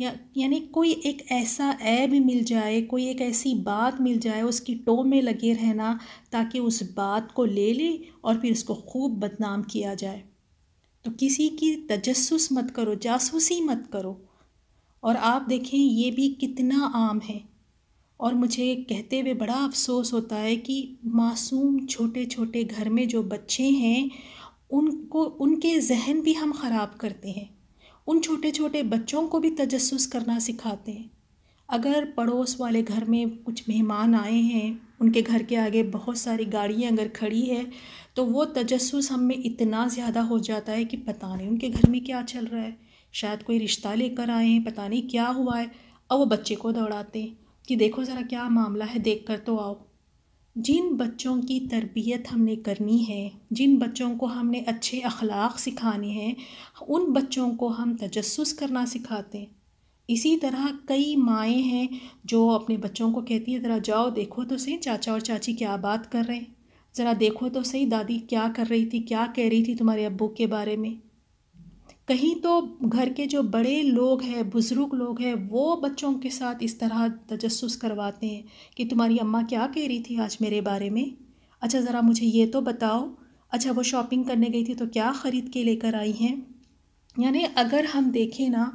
या यानी कोई एक ऐसा ऐब मिल जाए कोई एक ऐसी बात मिल जाए उसकी टो में लगे रहना ताकि उस बात को ले ले और फिर उसको खूब बदनाम किया जाए तो किसी की तजस मत करो जासूसी मत करो और आप देखें ये भी कितना आम है और मुझे कहते हुए बड़ा अफसोस होता है कि मासूम छोटे छोटे घर में जो बच्चे हैं उनको उनके जहन भी हम ख़राब करते हैं उन छोटे छोटे बच्चों को भी तजस्स करना सिखाते हैं अगर पड़ोस वाले घर में कुछ मेहमान आए हैं उनके घर के आगे बहुत सारी गाड़ियाँ अगर खड़ी है तो वो तजस्स हम में इतना ज़्यादा हो जाता है कि पता नहीं उनके घर में क्या चल रहा है शायद कोई रिश्ता लेकर आए हैं पता नहीं क्या हुआ है और वो बच्चे को दौड़ाते हैं कि देखो ज़रा क्या मामला है देख कर तो आओ जिन बच्चों की तरबियत हमने करनी है जिन बच्चों को हमने अच्छे अखलाक सिखाने हैं उन बच्चों को हम तजस करना सिखाते हैं इसी तरह कई माएँ हैं जो अपने बच्चों को कहती हैं ज़रा जाओ देखो तो सही चाचा और चाची क्या बात कर रहे हैं ज़रा देखो तो सही दादी क्या कर रही थी क्या कह रही थी तुम्हारे अब्बू के बारे में कहीं तो घर के जो बड़े लोग हैं बुज़ुर्ग लोग हैं वो बच्चों के साथ इस तरह तजस्स करवाते हैं कि तुम्हारी अम्मा क्या कह रही थी आज मेरे बारे में अच्छा ज़रा मुझे ये तो बताओ अच्छा वो शॉपिंग करने गई थी तो क्या ख़रीद के लेकर आई हैं यानी अगर हम देखें ना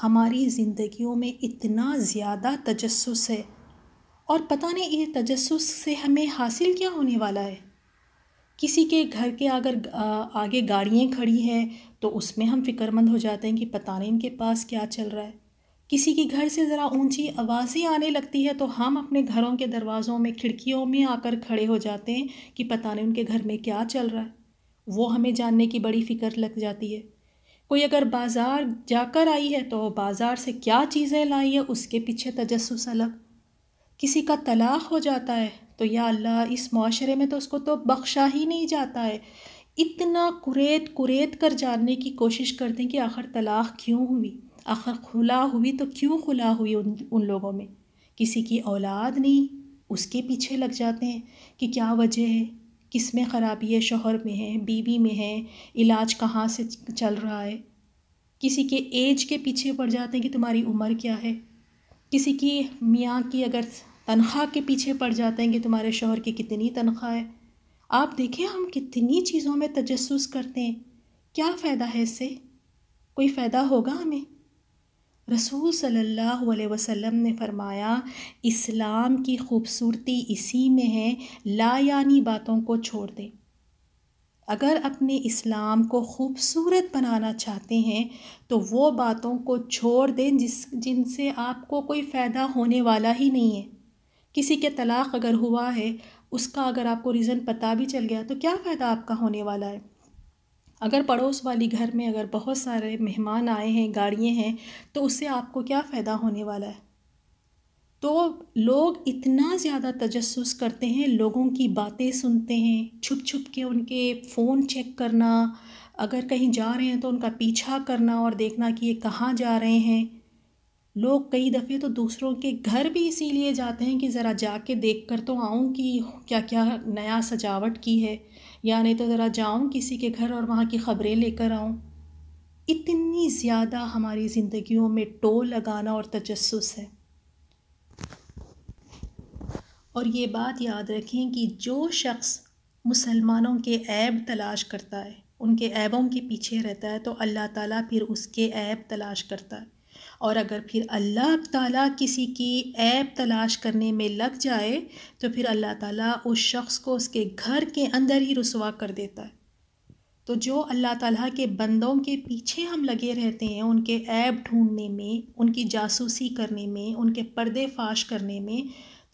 हमारी ज़िंदगियों में इतना ज़्यादा तजस है और पता नहीं ये तजस से हमें हासिल क्या होने वाला है किसी के घर के अगर आगे गाड़ियाँ खड़ी हैं तो उसमें हम फ़िक्रमंद हो जाते हैं कि पता नहीं इनके पास क्या चल रहा है किसी के घर से ज़रा ऊंची आवाज़ें आने लगती है तो हम अपने घरों के दरवाज़ों में खिड़कियों में आकर खड़े हो जाते हैं कि पता नहीं उनके घर में क्या चल रहा है वो हमें जानने की बड़ी फ़िक्र लग जाती है कोई अगर बाज़ार जाकर आई है तो बाज़ार से क्या चीज़ें लाई है उसके पीछे तजस्स अलग किसी का तलाक हो जाता है तो या अल्लाह इस माशरे में तो उसको तो बख्शा ही नहीं जाता है इतना कुरेद कुरेद कर जानने की कोशिश करते हैं कि आखिर तलाक क्यों हुई आखिर खुला हुई तो क्यों खुला हुई उन उन लोगों में किसी की औलाद नहीं उसके पीछे लग जाते हैं कि क्या वजह है किस में ख़राबी है शोहर में है बीवी में है इलाज कहाँ से चल रहा है किसी के एज के पीछे पड़ जाते हैं कि तुम्हारी उम्र क्या है किसी की मियाँ की अगर तनख्वाह के पीछे पड़ जाते हैं कि तुम्हारे शोहर की कितनी तनख्वाह है आप देखें हम कितनी चीज़ों में तजस करते हैं क्या फ़ायदा है इससे कोई फ़ायदा होगा हमें रसूल सल्लल्लाहु अलैहि वसल्लम ने फरमाया इस्लाम की खूबसूरती इसी में है लायानी बातों को छोड़ दें अगर अपने इस्लाम को खूबसूरत बनाना चाहते हैं तो वो बातों को छोड़ दें जिस जिनसे आपको कोई फ़ायदा होने वाला ही नहीं है किसी के तलाक़ अगर हुआ है उसका अगर आपको रीज़न पता भी चल गया तो क्या फ़ायदा आपका होने वाला है अगर पड़ोस वाली घर में अगर बहुत सारे मेहमान आए हैं गाड़ियाँ हैं तो उससे आपको क्या फ़ायदा होने वाला है तो लोग इतना ज़्यादा तजस करते हैं लोगों की बातें सुनते हैं छुप छुप के उनके फ़ोन चेक करना अगर कहीं जा रहे हैं तो उनका पीछा करना और देखना कि ये कहाँ जा रहे हैं लोग कई दफ़े तो दूसरों के घर भी इसीलिए जाते हैं कि ज़रा जाके देख कर तो आऊँ कि क्या क्या नया सजावट की है या नहीं तो ज़रा जाऊँ किसी के घर और वहाँ की ख़बरें लेकर आऊँ इतनी ज़्यादा हमारी ज़िंदगियों में टो लगाना और तजस्स है और ये बात याद रखें कि जो शख्स मुसलमानों के ऐब तलाश करता है उनके ऐबों के पीछे रहता है तो अल्लाह ताला फिर उसके ऐब तलाश करता है और अगर फिर अल्लाह ताला किसी की ऐप तलाश करने में लग जाए तो फिर अल्लाह ताला उस शख्स को उसके घर के अंदर ही रसवा कर देता है तो जो अल्लाह ताला के बंदों के पीछे हम लगे रहते हैं उनके ऐप ढूंढने में उनकी जासूसी करने में उनके पर्दे फाश करने में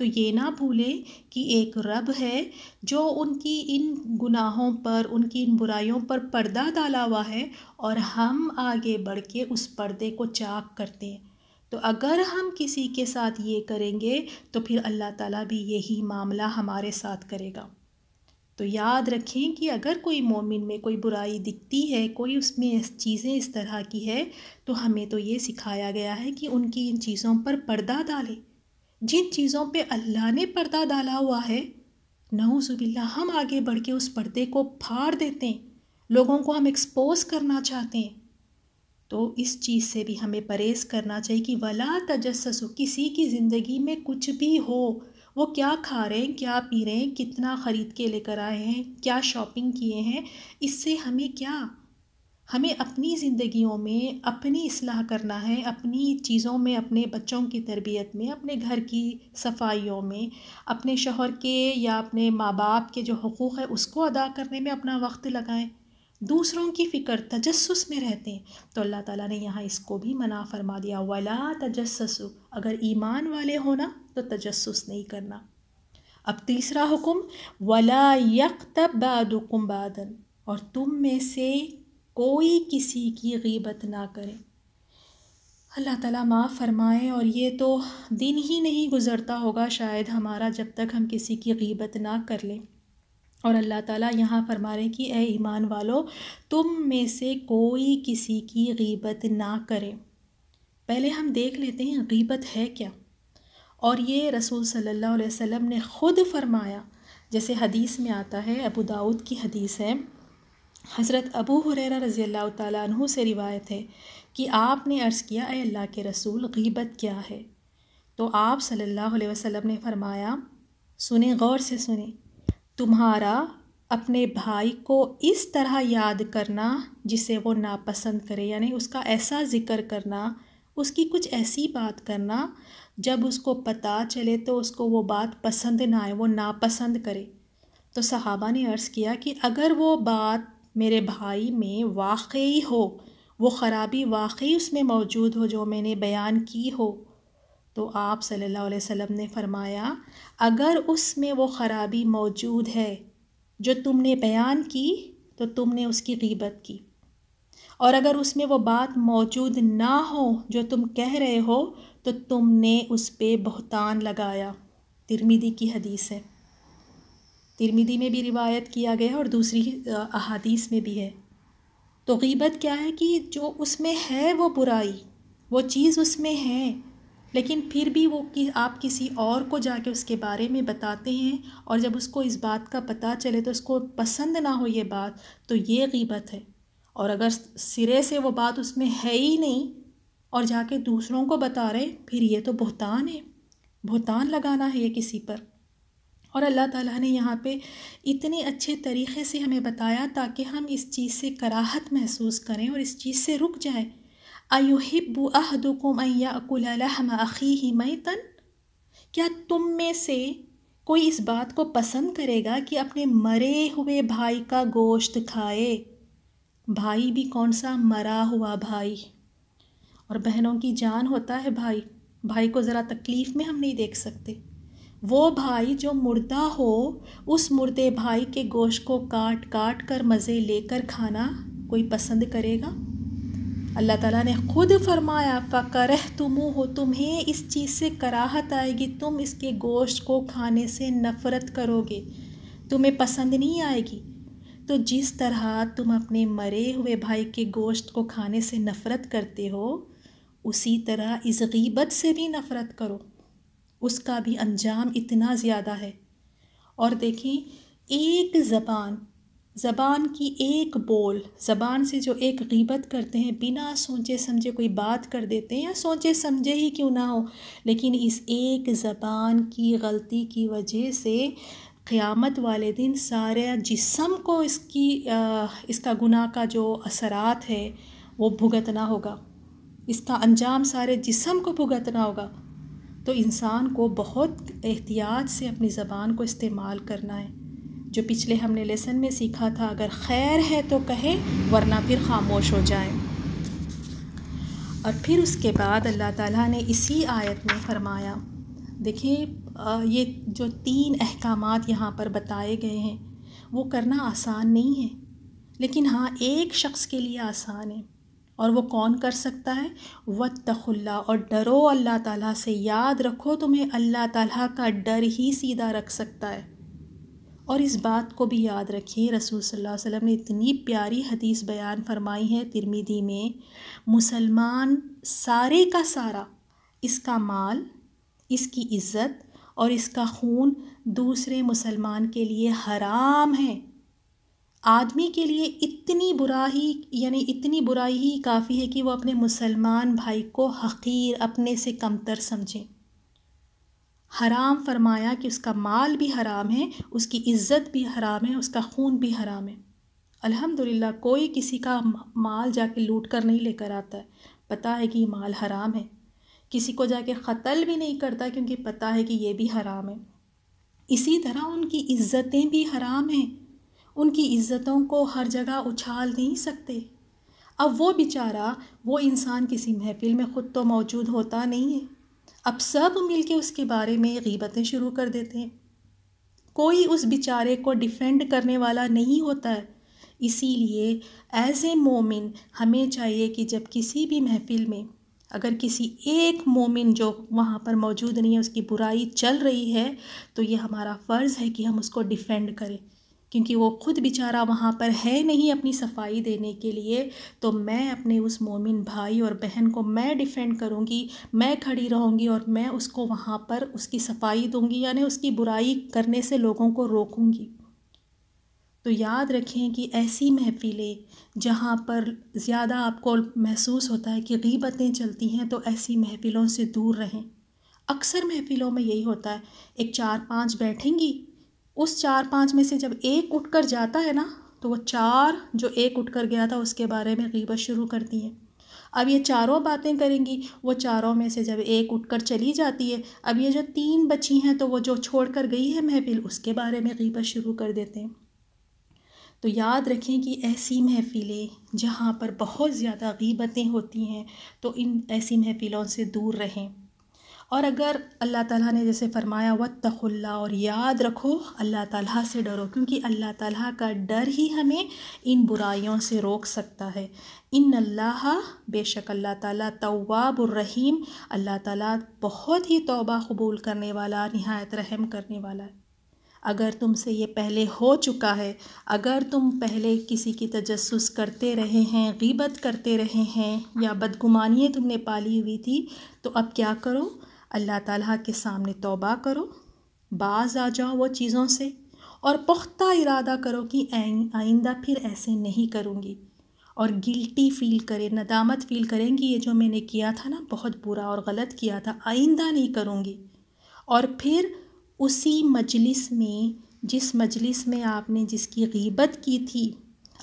तो ये ना भूलें कि एक रब है जो उनकी इन गुनाहों पर उनकी इन बुराइयों पर पर्दा डाला हुआ है और हम आगे बढ़ के उस पर्दे को चाक करते हैं तो अगर हम किसी के साथ ये करेंगे तो फिर अल्लाह ताला भी यही मामला हमारे साथ करेगा तो याद रखें कि अगर कोई मोमिन में कोई बुराई दिखती है कोई उसमें चीज़ें इस तरह की है तो हमें तो ये सिखाया गया है कि उनकी इन चीज़ों पर पर्दा डालें जिन चीज़ों पे अल्लाह ने पर्दा डाला हुआ है नऊज़ुबिल्ला हम आगे बढ़ के उस पर्दे को फाड़ देते हैं लोगों को हम एक्सपोज करना चाहते हैं तो इस चीज़ से भी हमें परहेज़ करना चाहिए कि वला तजस किसी की ज़िंदगी में कुछ भी हो वो क्या खा रहे हैं क्या पी रहे हैं कितना ख़रीद के लेकर आए हैं क्या शॉपिंग किए हैं इससे हमें क्या हमें अपनी ज़िंदगियों में अपनी असलाह करना है अपनी चीज़ों में अपने बच्चों की तरबियत में अपने घर की सफाइयों में अपने शोहर के या अपने माँ बाप के जो हकूक़ है उसको अदा करने में अपना वक्त लगाएं दूसरों की फ़िक्र तजस्स में रहते हैं तो अल्लाह ताला ने यहाँ इसको भी मना फरमा दिया वला तजस अगर ईमान वाले होना तो तजस नहीं करना अब तीसरा हुक्म वला तब बदन और तुम में से कोई किसी की गीबत ना करे अल्लाह ताला माफ़ फरमाए और ये तो दिन ही नहीं गुज़रता होगा शायद हमारा जब तक हम किसी की गीबत ना कर लें और अल्लाह ताला यहाँ फरमा रहे कि ए ईमान वालो तुम में से कोई किसी की गीबत ना करे पहले हम देख लेते हैं गीबत है क्या और ये रसूल सल्लल्लाहु अलैहि वसल्लम ने ख़ुद फरमाया जैसे हदीस में आता है अबू दाऊद की हदीस है हज़रत अबू हुररा रज़ी अल्लाह तु से रिवायत है कि आपने अर्ज़ किया अल्लाह के रसूल गीबत क्या है तो आप सल्लल्लाहु अलैहि वसल्लम ने फरमाया सुने गौर से सुने तुम्हारा अपने भाई को इस तरह याद करना जिसे वो नापसंद करे यानी उसका ऐसा ज़िक्र करना उसकी कुछ ऐसी बात करना जब उसको पता चले तो उसको वो बात पसंद ना आए वो नापसंद करे तो सहाबा ने अर्ज़ किया कि अगर वो बात मेरे भाई में वाकई हो वो ख़राबी वाकई उसमें मौजूद हो जो मैंने बयान की हो तो आप सल्लल्लाहु अलैहि वसल्लम ने फरमाया अगर उसमें वो ख़राबी मौजूद है जो तुमने बयान की तो तुमने उसकी गीबत की और अगर उसमें वो बात मौजूद ना हो जो तुम कह रहे हो तो तुमने उस पर बहतान लगाया तिरमिदी की हदीस है तिरमिदी में भी रिवायत किया गया और दूसरी अहादीस में भी है तो गीबत क्या है कि जो उसमें है वो बुराई वो चीज़ उसमें है लेकिन फिर भी वो कि आप किसी और को जाके उसके बारे में बताते हैं और जब उसको इस बात का पता चले तो उसको पसंद ना हो ये बात तो ये गीबत है और अगर सिरे से वो बात उसमें है ही नहीं और जाके दूसरों को बता रहे फिर ये तो बहतान है बहतान लगाना है ये किसी पर और अल्लाह ताला ने यहाँ पे इतने अच्छे तरीक़े से हमें बताया ताकि हम इस चीज़ से कराहत महसूस करें और इस चीज़ से रुक जाएं अयुहिब्बु अहदुकुम अकुलहम अखी तन क्या तुम में से कोई इस बात को पसंद करेगा कि अपने मरे हुए भाई का गोश्त खाए भाई भी कौन सा मरा हुआ भाई और बहनों की जान होता है भाई भाई को ज़रा तकलीफ़ में हम नहीं देख सकते वो भाई जो मुर्दा हो उस मुर्दे भाई के गोश्त को काट काट कर मज़े लेकर खाना कोई पसंद करेगा अल्लाह ताला ने खुद फरमाया फ़कर तुम हो तुम्हें इस चीज़ से कराहत आएगी तुम इसके गोश्त को खाने से नफ़रत करोगे तुम्हें पसंद नहीं आएगी तो जिस तरह तुम अपने मरे हुए भाई के गोश्त को खाने से नफ़रत करते हो उसी तरह इस गीबत से भी नफ़रत करो उसका भी अंजाम इतना ज़्यादा है और देखें एक ज़बान ज़बान की एक बोल ज़बान से जो एक गीबत करते हैं बिना सोचे समझे कोई बात कर देते हैं या सोचे समझे ही क्यों ना हो लेकिन इस एक ज़बान की गलती की वजह से क़यामत वाले दिन सारे जिसम को इसकी आ, इसका गुनाह का जो असरात है वो भुगतना होगा इसका अंजाम सारे जिसम को भुगतना होगा तो इंसान को बहुत एहतियात से अपनी ज़बान को इस्तेमाल करना है जो पिछले हमने लेसन में सीखा था अगर खैर है तो कहें वरना फिर खामोश हो जाए और फिर उसके बाद अल्लाह ताला ने इसी आयत में फरमाया देखिए ये जो तीन अहकाम यहाँ पर बताए गए हैं वो करना आसान नहीं है लेकिन हाँ एक शख्स के लिए आसान है और वो कौन कर सकता है तखुल्ला और डरो अल्लाह ताला से याद रखो तुम्हें अल्लाह ताला का डर ही सीधा रख सकता है और इस बात को भी याद रखिए रसूल सल्लल्लाहु अलैहि वसल्लम ने इतनी प्यारी हदीस बयान फरमाई है तिरमिदी में मुसलमान सारे का सारा इसका माल इसकी इज़्ज़त और इसका खून दूसरे मुसलमान के लिए हराम है आदमी के लिए इतनी बुरा ही यानी इतनी बुराई ही काफ़ी है कि वो अपने मुसलमान भाई को हकीर अपने से कमतर समझे हराम फरमाया कि उसका माल भी हराम है उसकी इज़्ज़त भी हराम है उसका खून भी हराम है अल्हम्दुलिल्लाह कोई किसी का माल जाके लूट कर नहीं लेकर आता है पता है कि ये माल हराम है किसी को जाके कत्ल भी नहीं करता क्योंकि पता है कि ये भी हराम है इसी तरह उनकी इज़्ज़तें भी हराम हैं उनकी इज़्ज़तों को हर जगह उछाल नहीं सकते अब वो बेचारा वो इंसान किसी महफिल में ख़ुद तो मौजूद होता नहीं है अब सब मिल के उसके बारे में गीबतें शुरू कर देते हैं कोई उस बेचारे को डिफेंड करने वाला नहीं होता है इसीलिए एज ए मोमिन हमें चाहिए कि जब किसी भी महफिल में अगर किसी एक मोमिन जो वहाँ पर मौजूद नहीं है उसकी बुराई चल रही है तो ये हमारा फ़र्ज़ है कि हम उसको डिफेंड करें क्योंकि वो ख़ुद बेचारा वहाँ पर है नहीं अपनी सफाई देने के लिए तो मैं अपने उस मोमिन भाई और बहन को मैं डिफेंड करूँगी मैं खड़ी रहूँगी और मैं उसको वहाँ पर उसकी सफाई दूँगी यानी उसकी बुराई करने से लोगों को रोकूँगी तो याद रखें कि ऐसी महफ़िलें जहाँ पर ज़्यादा आपको महसूस होता है कि गीबतें चलती हैं तो ऐसी महफ़िलों से दूर रहें अक्सर महफ़िलों में यही होता है एक चार पांच बैठेंगी उस चार पाँच में से जब एक उठ कर जाता है ना तो वो चार जो एक उठ कर गया था उसके बारे में गीबत शुरू करती हैं अब ये चारों बातें करेंगी वो चारों में से जब एक उठकर चली जाती है अब ये जो तीन बची हैं तो वो जो छोड़ कर गई है महफिल उसके बारे में गीबत शुरू कर देते हैं तो याद रखें कि ऐसी महफ़िलें जहाँ पर बहुत ज़्यादा गीबतें होती हैं तो इन ऐसी महफ़िलों से दूर रहें और अगर अल्लाह ताला ने जैसे फरमाया व तखुल्ला और याद रखो अल्लाह ताला से डरो क्योंकि अल्लाह ताला का डर ही हमें इन बुराइयों से रोक सकता है इन अल्लाह बेशक अल्लाह ताला तवाबुर्रहीम अल्लाह ताला बहुत ही तौबा कबूल करने वाला नहायत रहम करने वाला है अगर तुमसे ये पहले हो चुका है अगर तुम पहले किसी की तजस्स करते रहे हैं गीबत करते रहे हैं या बदगुमानियाँ तुमने पाली हुई थी तो अब क्या करो अल्लाह ताला के सामने तौबा करो बाज आ जाओ वो चीज़ों से और पुख्ता इरादा करो कि आइंदा फिर ऐसे नहीं करूँगी और गिल्टी फ़ील करें नदामत फ़ील करेंगी ये जो मैंने किया था ना बहुत बुरा और गलत किया था आइंदा नहीं करूँगी और फिर उसी मजलिस में जिस मजलिस में आपने जिसकी गीबत की थी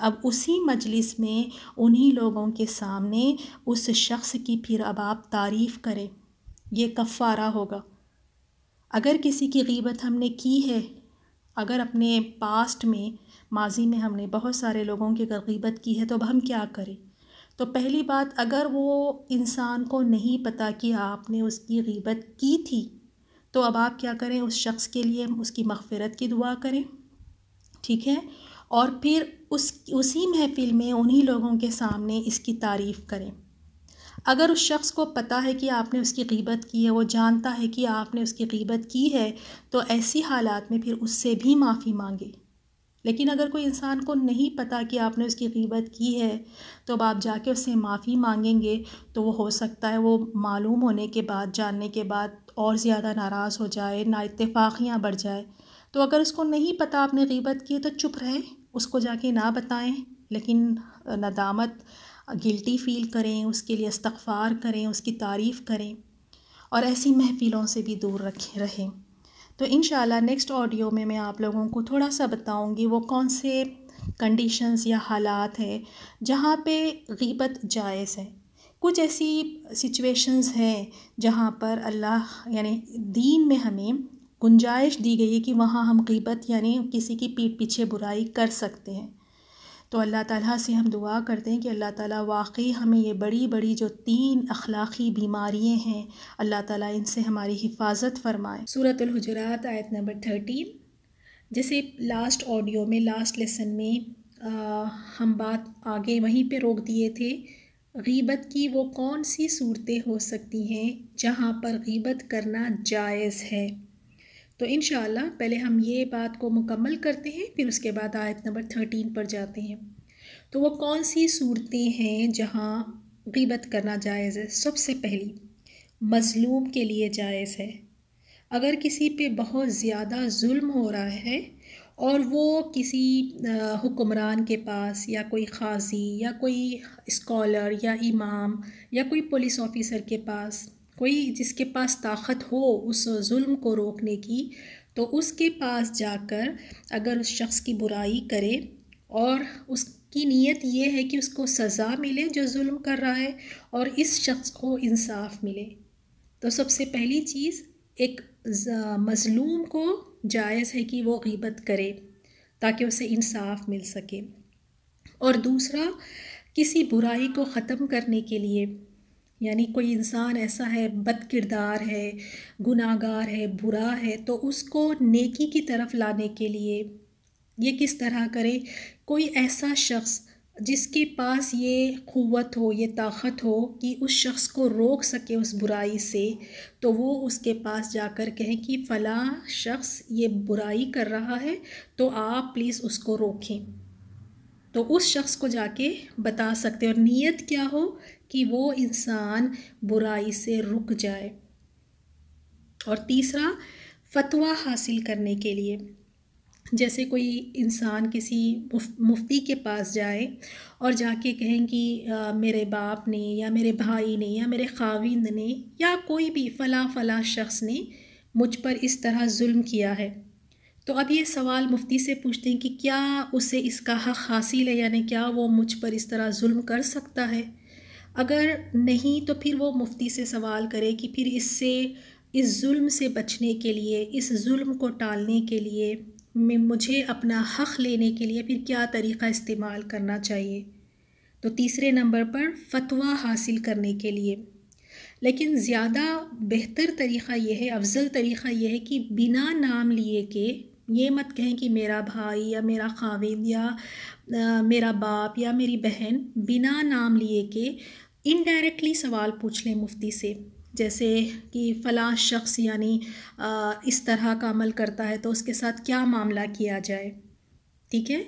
अब उसी मजलिस में उन्हीं लोगों के सामने उस शख्स की फिर अब आप तारीफ़ करें ये कफ़ारा होगा अगर किसी की गीबत हमने की है अगर अपने पास्ट में माजी में हमने बहुत सारे लोगों की अगर गीबत की है तो अब हम क्या करें तो पहली बात अगर वो इंसान को नहीं पता कि आपने उसकी गीबत की थी तो अब आप क्या करें उस शख्स के लिए उसकी मगफ़रत की दुआ करें ठीक है और फिर उस उसी महफिल में उन्हीं लोगों के सामने इसकी तारीफ़ करें अगर उस शख्स को पता है कि आपने उसकी ग़ीबत की है वो जानता है कि आपने उसकी ग़ीबत की है तो ऐसी हालात में फिर उससे भी माफ़ी मांगे लेकिन अगर कोई इंसान को नहीं पता कि आपने उसकी ग़ीबत की है तो अब आप जाके उससे माफ़ी मांगेंगे तो वो हो सकता है वो मालूम होने के बाद जानने के बाद और ज़्यादा नाराज़ हो जाए ना इतफाक़ियाँ बढ़ जाए तो अगर उसको नहीं पता आपने ग़ीबत की है तो चुप रहे उसको जाके ना बताएं लेकिन नदामत गिल्टी फ़ील करें उसके लिए इस्तगफ़ार करें उसकी तारीफ़ करें और ऐसी महफ़िलों से भी दूर रखें रहें तो इन नेक्स्ट ऑडियो में मैं आप लोगों को थोड़ा सा बताऊंगी वो कौन से कंडीशंस या हालात है जहाँ पे गीबत जायज़ है कुछ ऐसी सिचुएशंस हैं जहाँ पर अल्लाह यानी दीन में हमें गुंजाइश दी गई है कि वहाँ हम गीबत यानी किसी की पीठ पीछे बुराई कर सकते हैं तो अल्लाह ताला से हम दुआ करते हैं कि अल्लाह ताला वाकई हमें ये बड़ी बड़ी जो तीन अखलाक़ी बीमारियाँ हैं अल्लाह ताला इनसे हमारी हिफाजत फ़रमाए सूरत हजरात आयत नंबर थर्टीन जैसे लास्ट ऑडियो में लास्ट लेसन में आ, हम बात आगे वहीं पर रोक दिए थे गीबत की वो कौन सी सूरतें हो सकती हैं जहाँ पर गीबत करना जायज़ है तो इन पहले हम ये बात को मुकम्मल करते हैं फिर उसके बाद आयत नंबर थर्टीन पर जाते हैं तो वो कौन सी सूरतें हैं जहाँ गीबत करना जायज़ है सबसे पहली मज़लूम के लिए जायज़ है अगर किसी पे बहुत ज़्यादा जुल्म हो रहा है और वो किसी हुक्मरान के पास या कोई खाजी या कोई स्कॉलर या इमाम या कोई पुलिस ऑफिसर के पास कोई जिसके पास ताकत हो उस जुल्म को रोकने की तो उसके पास जाकर अगर उस शख्स की बुराई करे और उसकी नीयत ये है कि उसको सज़ा मिले जो जुल्म कर रहा है और इस शख्स को इंसाफ मिले तो सबसे पहली चीज़ एक मज़लूम को जायज़ है कि वो गीबत करे ताकि उसे इंसाफ मिल सके और दूसरा किसी बुराई को ख़त्म करने के लिए यानी कोई इंसान ऐसा है बद किरदार है गुनागार है बुरा है तो उसको नेकी की तरफ लाने के लिए ये किस तरह करें कोई ऐसा शख्स जिसके पास ये क़वत हो ये ताकत हो कि उस शख्स को रोक सके उस बुराई से तो वो उसके पास जाकर कहें कि फ़ला शख्स ये बुराई कर रहा है तो आप प्लीज़ उसको रोकें तो उस शख्स को जाके बता सकते और नीयत क्या हो कि वो इंसान बुराई से रुक जाए और तीसरा फतवा हासिल करने के लिए जैसे कोई इंसान किसी मुफ्ती के पास जाए और जाके कहें कि आ, मेरे बाप ने या मेरे भाई ने या मेरे खाविंद ने या कोई भी फ़ला फ़ला शख्स ने मुझ पर इस तरह जुल्म किया है तो अब ये सवाल मुफ्ती से पूछते हैं कि क्या उसे इसका हक़ हासिल है यानी क्या वो मुझ पर इस तरह जुल्म कर सकता है अगर नहीं तो फिर वो मुफ्ती से सवाल करे कि फिर इससे इस जुल्म से बचने के लिए इस जुल्म को टालने के लिए मुझे अपना हक़ लेने के लिए फिर क्या तरीक़ा इस्तेमाल करना चाहिए तो तीसरे नंबर पर फतवा हासिल करने के लिए लेकिन ज़्यादा बेहतर तरीक़ा यह है अफजल तरीक़ा यह है कि बिना नाम लिए के ये मत कहें कि मेरा भाई या मेरा खाविंद या आ, मेरा बाप या मेरी बहन बिना नाम लिए के इनडायरेक्टली सवाल पूछ लें मुफ्ती से जैसे कि फ़लाँ शख्स यानी इस तरह का अमल करता है तो उसके साथ क्या मामला किया जाए ठीक है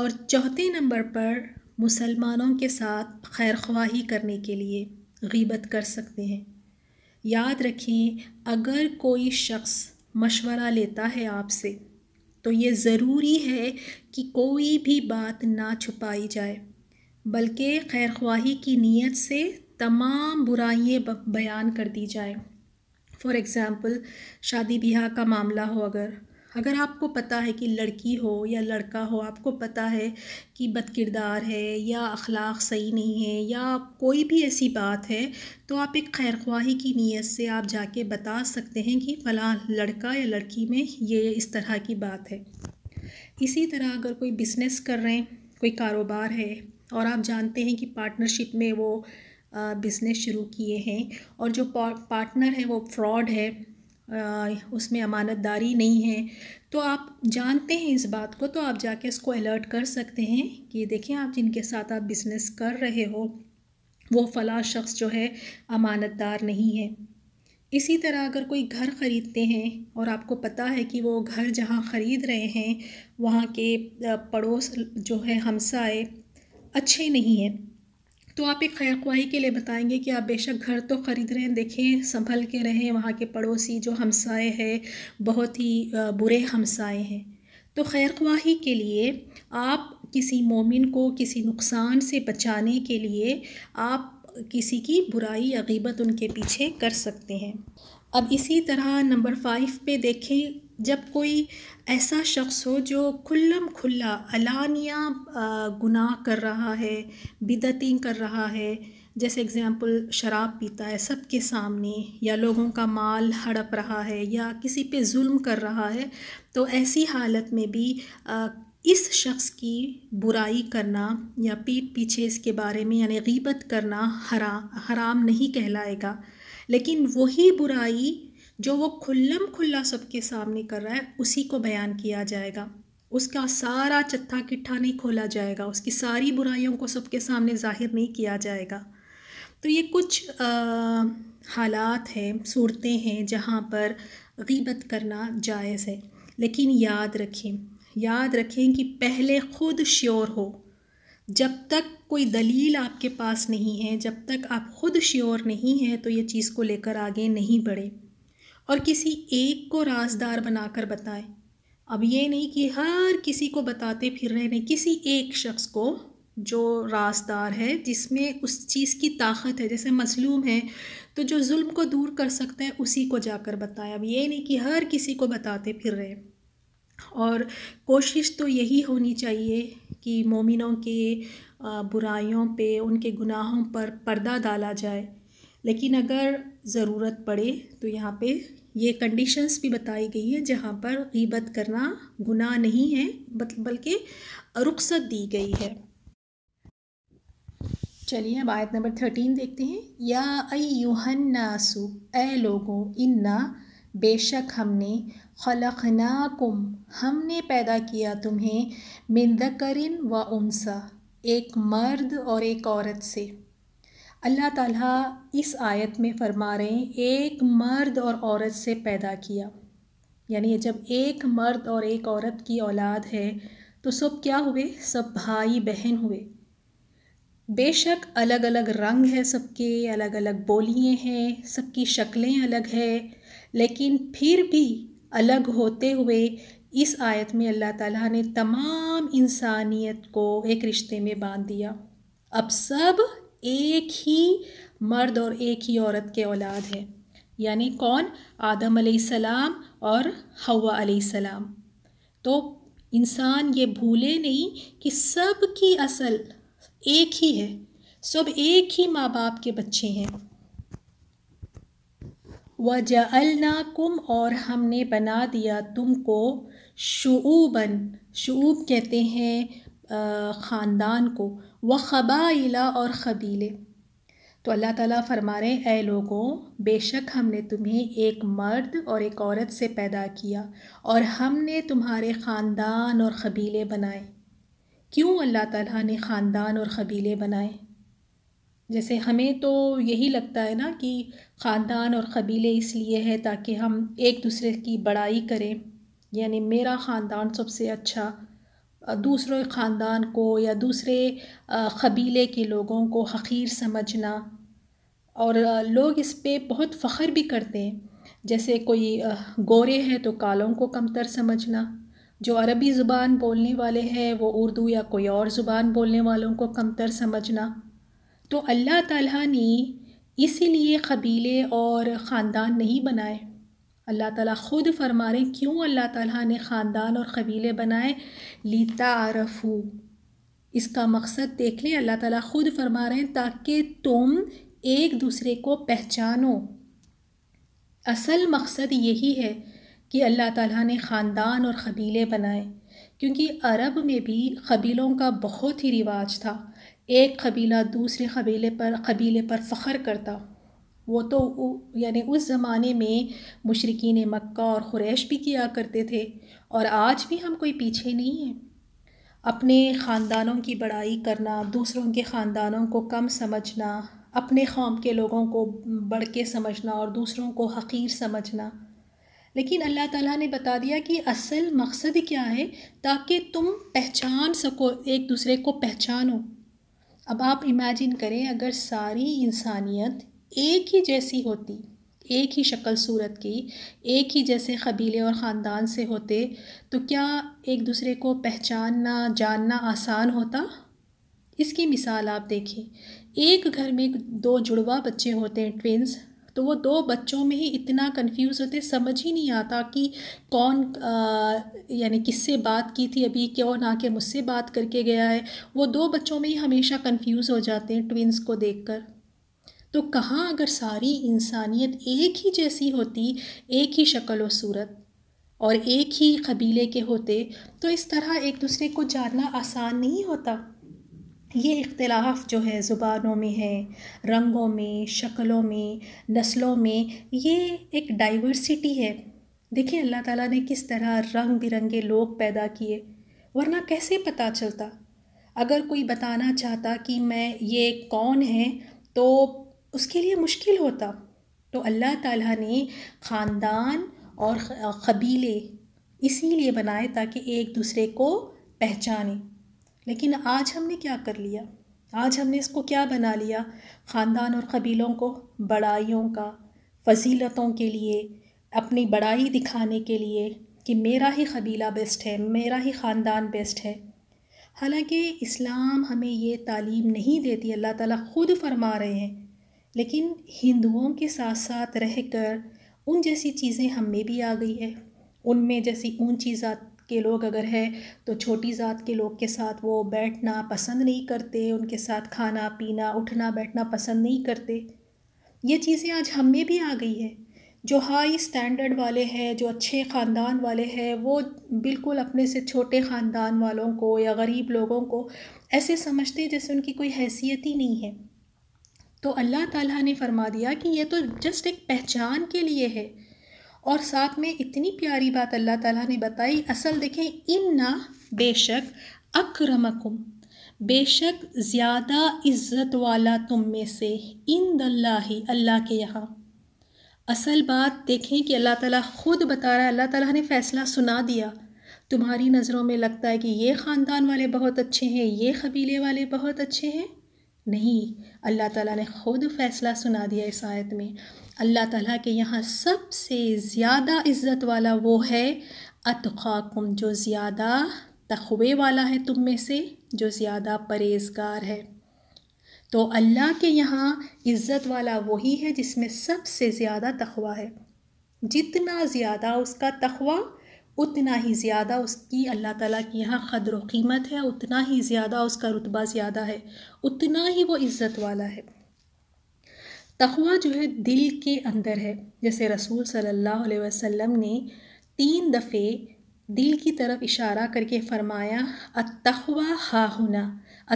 और चौथे नंबर पर मुसलमानों के साथ खैर करने के लिए गीबत कर सकते हैं याद रखें अगर कोई शख्स मशवरा लेता है आपसे तो ये ज़रूरी है कि कोई भी बात ना छुपाई जाए बल्कि खैर ख्वाही की नीयत से तमाम बुराइयाँ बयान कर दी जाएँ फ़ॉर एग्ज़ाम्पल शादी ब्याह का मामला हो अगर अगर आपको पता है कि लड़की हो या लड़का हो आपको पता है कि बद किरदार है या अखलाक सही नहीं है या कोई भी ऐसी बात है तो आप एक खैर ख्वाही की नीयत से आप जाके बता सकते हैं कि फ़लाँ लड़का या लड़की में ये इस तरह की बात है इसी तरह अगर कोई बिज़नेस कर रहे हैं कोई कारोबार है और आप जानते हैं कि पार्टनरशिप में वो बिज़नेस शुरू किए हैं और जो पार्टनर है वो फ्रॉड है उसमें अमानतदारी नहीं है तो आप जानते हैं इस बात को तो आप जाके इसको अलर्ट कर सकते हैं कि देखें आप जिनके साथ आप बिज़नेस कर रहे हो वो फ़ला शख्स जो है अमानतदार नहीं है इसी तरह अगर कोई घर ख़रीदते हैं और आपको पता है कि वो घर जहाँ ख़रीद रहे हैं वहाँ के पड़ोस जो है हमसाए अच्छे नहीं हैं तो आप एक खैर खवाही के लिए बताएंगे कि आप बेशक घर तो ख़रीद रहे हैं देखें संभल के रहें वहाँ के पड़ोसी जो हमसाए हैं बहुत ही बुरे हमसाए हैं तो खैर खवाही के लिए आप किसी मोमिन को किसी नुकसान से बचाने के लिए आप किसी की बुराई या गीबत उनके पीछे कर सकते हैं अब इसी तरह नंबर फाइव पे देखें जब कोई ऐसा शख्स हो जो खुल्लम खुल्ला अलानिया गुनाह कर रहा है बिदतिंग कर रहा है जैसे एग्ज़ाम्पल शराब पीता है सबके सामने या लोगों का माल हड़प रहा है या किसी पे जुल्म कर रहा है तो ऐसी हालत में भी इस शख्स की बुराई करना या पीठ पीछे इसके बारे में यानी गीबत करना हरा हराम नहीं कहलाएगा लेकिन वही बुराई जो वो खुल्लम खुल्ला सबके सामने कर रहा है उसी को बयान किया जाएगा उसका सारा चत्था किट्ठा नहीं खोला जाएगा उसकी सारी बुराइयों को सबके सामने जाहिर नहीं किया जाएगा तो ये कुछ आ, हालात हैं सूरतें हैं जहाँ पर गीबत करना जायज़ है लेकिन याद रखें याद रखें कि पहले ख़ुद श्योर हो जब तक कोई दलील आपके पास नहीं है जब तक आप ख़ुद श्योर नहीं हैं तो ये चीज़ को लेकर आगे नहीं बढ़ें और किसी एक को राजदार बनाकर बताएं अब ये नहीं कि हर किसी को बताते फिर रहे नहीं किसी एक शख्स को जो राजदार है जिसमें उस चीज़ की ताकत है जैसे मजलूम है तो जो जुल्म को दूर कर सकते हैं उसी को जाकर बताएं अब ये नहीं कि हर किसी को बताते फिर रहे और कोशिश तो यही होनी चाहिए कि मोमिनों के बुराइयों पे उनके गुनाहों पर पर्दा डाला जाए लेकिन अगर ज़रूरत पड़े तो यहाँ पे ये कंडीशंस भी बताई गई है जहाँ पर गीबत करना गुनाह नहीं है बल्कि रुख्सत दी गई है चलिए अब आयत नंबर थर्टीन देखते हैं या अयुहन्नासु ए लोगो इन्ना बेशक हमने खलकनाकुम हमने पैदा किया तुम्हें मिंदकरिन व उनसा एक मर्द और एक औरत से अल्लाह ताला इस आयत में फरमा रहे हैं एक मर्द और औरत से पैदा किया यानी जब एक मर्द और एक औरत की औलाद है तो सब क्या हुए सब भाई बहन हुए बेशक अलग अलग रंग है सबके अलग अलग बोलियाँ हैं सबकी शक्लें अलग है लेकिन फिर भी अलग होते हुए इस आयत में अल्लाह ताला ने तमाम इंसानियत को एक रिश्ते में बांध दिया अब सब एक ही मर्द और एक ही औरत के औलाद है यानी कौन आदम सलाम और हवा सलाम तो इंसान ये भूले नहीं कि सब की असल एक ही है सब एक ही माँ बाप के बच्चे हैं वजअलना कुम और हमने बना दिया तुमको शूबन शूब कहते हैं ख़ानदान को व ख़बाइला और ख़बीले तो अल्लाह ताला फरमा रहे हैं ए लोगों बेशक हमने तुम्हें एक मर्द और एक औरत से पैदा किया और हमने तुम्हारे ख़ानदान और ख़बीले बनाए क्यों अल्लाह ताला ने ख़ानदान और ख़बीले बनाए जैसे हमें तो यही लगता है ना कि ख़ानदान और क़बीले इसलिए है ताकि हम एक दूसरे की बड़ाई करें यानी मेरा ख़ानदान सबसे अच्छा दूसरों ख़ानदान को या दूसरे कबीले के लोगों को हक़ीर समझना और लोग इस पर बहुत फ़ख्र भी करते हैं जैसे कोई गोरे हैं तो कालों को कमतर समझना जो अरबी ज़ुबान बोलने वाले हैं वो उर्दू या कोई और ज़ुबान बोलने वालों को कमतर समझना तो अल्लाह ताला ने इसीलिए कबीले और ख़ानदान नहीं बनाए अल्लाह ताला ख़ुद फरमा रहे क्यों अल्लाह ताला ने ख़ानदान और कबीले बनाए लीता आरफू इसका मकसद देख लें अल्लाह ताला ख़ुद फरमा रहे हैं ताकि तुम एक दूसरे को पहचानो असल मकसद यही है कि अल्लाह ताला ने ख़ानदान और कबीले बनाए क्योंकि अरब में भी कबीलों का बहुत ही रिवाज था एक कबीला दूसरे कबीले पर कबीले पर फ़ख्र करता वो तो यानी उस ज़माने में मशरकिन मक्का और ख़ुरैश भी किया करते थे और आज भी हम कोई पीछे नहीं हैं अपने ख़ानदानों की बड़ाई करना दूसरों के ख़ानदानों को कम समझना अपने कौम के लोगों को बढ़ के समझना और दूसरों को हकीर समझना लेकिन अल्लाह ताला ने बता दिया कि असल मकसद क्या है ताकि तुम पहचान सको एक दूसरे को पहचानो अब आप इमेजिन करें अगर सारी इंसानियत एक ही जैसी होती एक ही शक्ल सूरत की एक ही जैसे कबीले और ख़ानदान से होते तो क्या एक दूसरे को पहचानना जानना आसान होता इसकी मिसाल आप देखें एक घर में दो जुड़वा बच्चे होते हैं ट्विंस तो वो दो बच्चों में ही इतना कंफ्यूज होते समझ ही नहीं आता कि कौन यानी किससे बात की थी अभी ना आके मुझसे बात करके गया है वो दो बच्चों में ही हमेशा कंफ्यूज हो जाते हैं ट्विंस को देखकर तो कहाँ अगर सारी इंसानियत एक ही जैसी होती एक ही शक्ल व सूरत और एक ही कबीले के होते तो इस तरह एक दूसरे को जानना आसान नहीं होता ये इख्तलाफ जो है ज़ुबानों में है रंगों में शक्लों में नस्लों में ये एक डाइवर्सिटी है देखिए अल्लाह ताला ने किस तरह रंग बिरंगे लोग पैदा किए वरना कैसे पता चलता अगर कोई बताना चाहता कि मैं ये कौन है तो उसके लिए मुश्किल होता तो अल्लाह ताला ने ख़ानदान और कबीले इसीलिए बनाए ताकि एक दूसरे को पहचाने लेकिन आज हमने क्या कर लिया आज हमने इसको क्या बना लिया ख़ानदान और कबीलों को बड़ाइयों का फजीलतों के लिए अपनी बड़ाई दिखाने के लिए कि मेरा ही कबीला बेस्ट है मेरा ही ख़ानदान बेस्ट है हालांकि इस्लाम हमें ये तालीम नहीं देती अल्लाह ताला खुद फरमा रहे हैं लेकिन हिंदुओं के साथ साथ रह कर उन जैसी चीज़ें हम में भी आ गई है उनमें जैसी ऊंची ज़ात के लोग अगर है तो छोटी ज़ात के लोग के साथ वो बैठना पसंद नहीं करते उनके साथ खाना पीना उठना बैठना पसंद नहीं करते ये चीज़ें आज हम में भी आ गई है जो हाई स्टैंडर्ड वाले हैं जो अच्छे ख़ानदान वाले हैं वो बिल्कुल अपने से छोटे ख़ानदान वालों को या गरीब लोगों को ऐसे समझते जैसे उनकी कोई हैसियत ही नहीं है तो अल्लाह ताला ने फरमा दिया कि यह तो जस्ट एक पहचान के लिए है और साथ में इतनी प्यारी बात अल्लाह ताला ने बताई असल देखें इन ना बेशक अक्रमकुम बेशक ज़्यादा इज़्ज़त वाला तुम में से इन दल्लाही अल्लाह के यहाँ असल बात देखें कि अल्लाह ताला खुद बता रहा है अल्लाह ताला ने फ़ैसला सुना दिया तुम्हारी नज़रों में लगता है कि ये ख़ानदान वाले बहुत अच्छे हैं ये कबीले वाले बहुत अच्छे हैं नहीं अल्लाह ताला ने ख़ुद फ़ैसला सुना दिया इस आयत में अल्लाह ताला के यहाँ सबसे ज़्यादा इज़्ज़त वाला वो है अतखाकुम जो ज़्यादा तखबे वाला है तुम में से जो ज़्यादा परहेजगार है तो अल्लाह के यहाँ इज़्ज़त वाला वही है जिसमें सबसे ज़्यादा तखवा है जितना ज़्यादा उसका तखवा उतना ही ज़्यादा उसकी अल्लाह ताला की यहाँ क़दर कीमत है उतना ही ज़्यादा उसका रुतबा ज़्यादा है उतना ही वो इज़्ज़त वाला है तखवा जो है दिल के अंदर है जैसे रसूल सल्लल्लाहु अलैहि वसल्लम ने तीन दफ़े दिल की तरफ इशारा करके फरमाया अतवा हा हुना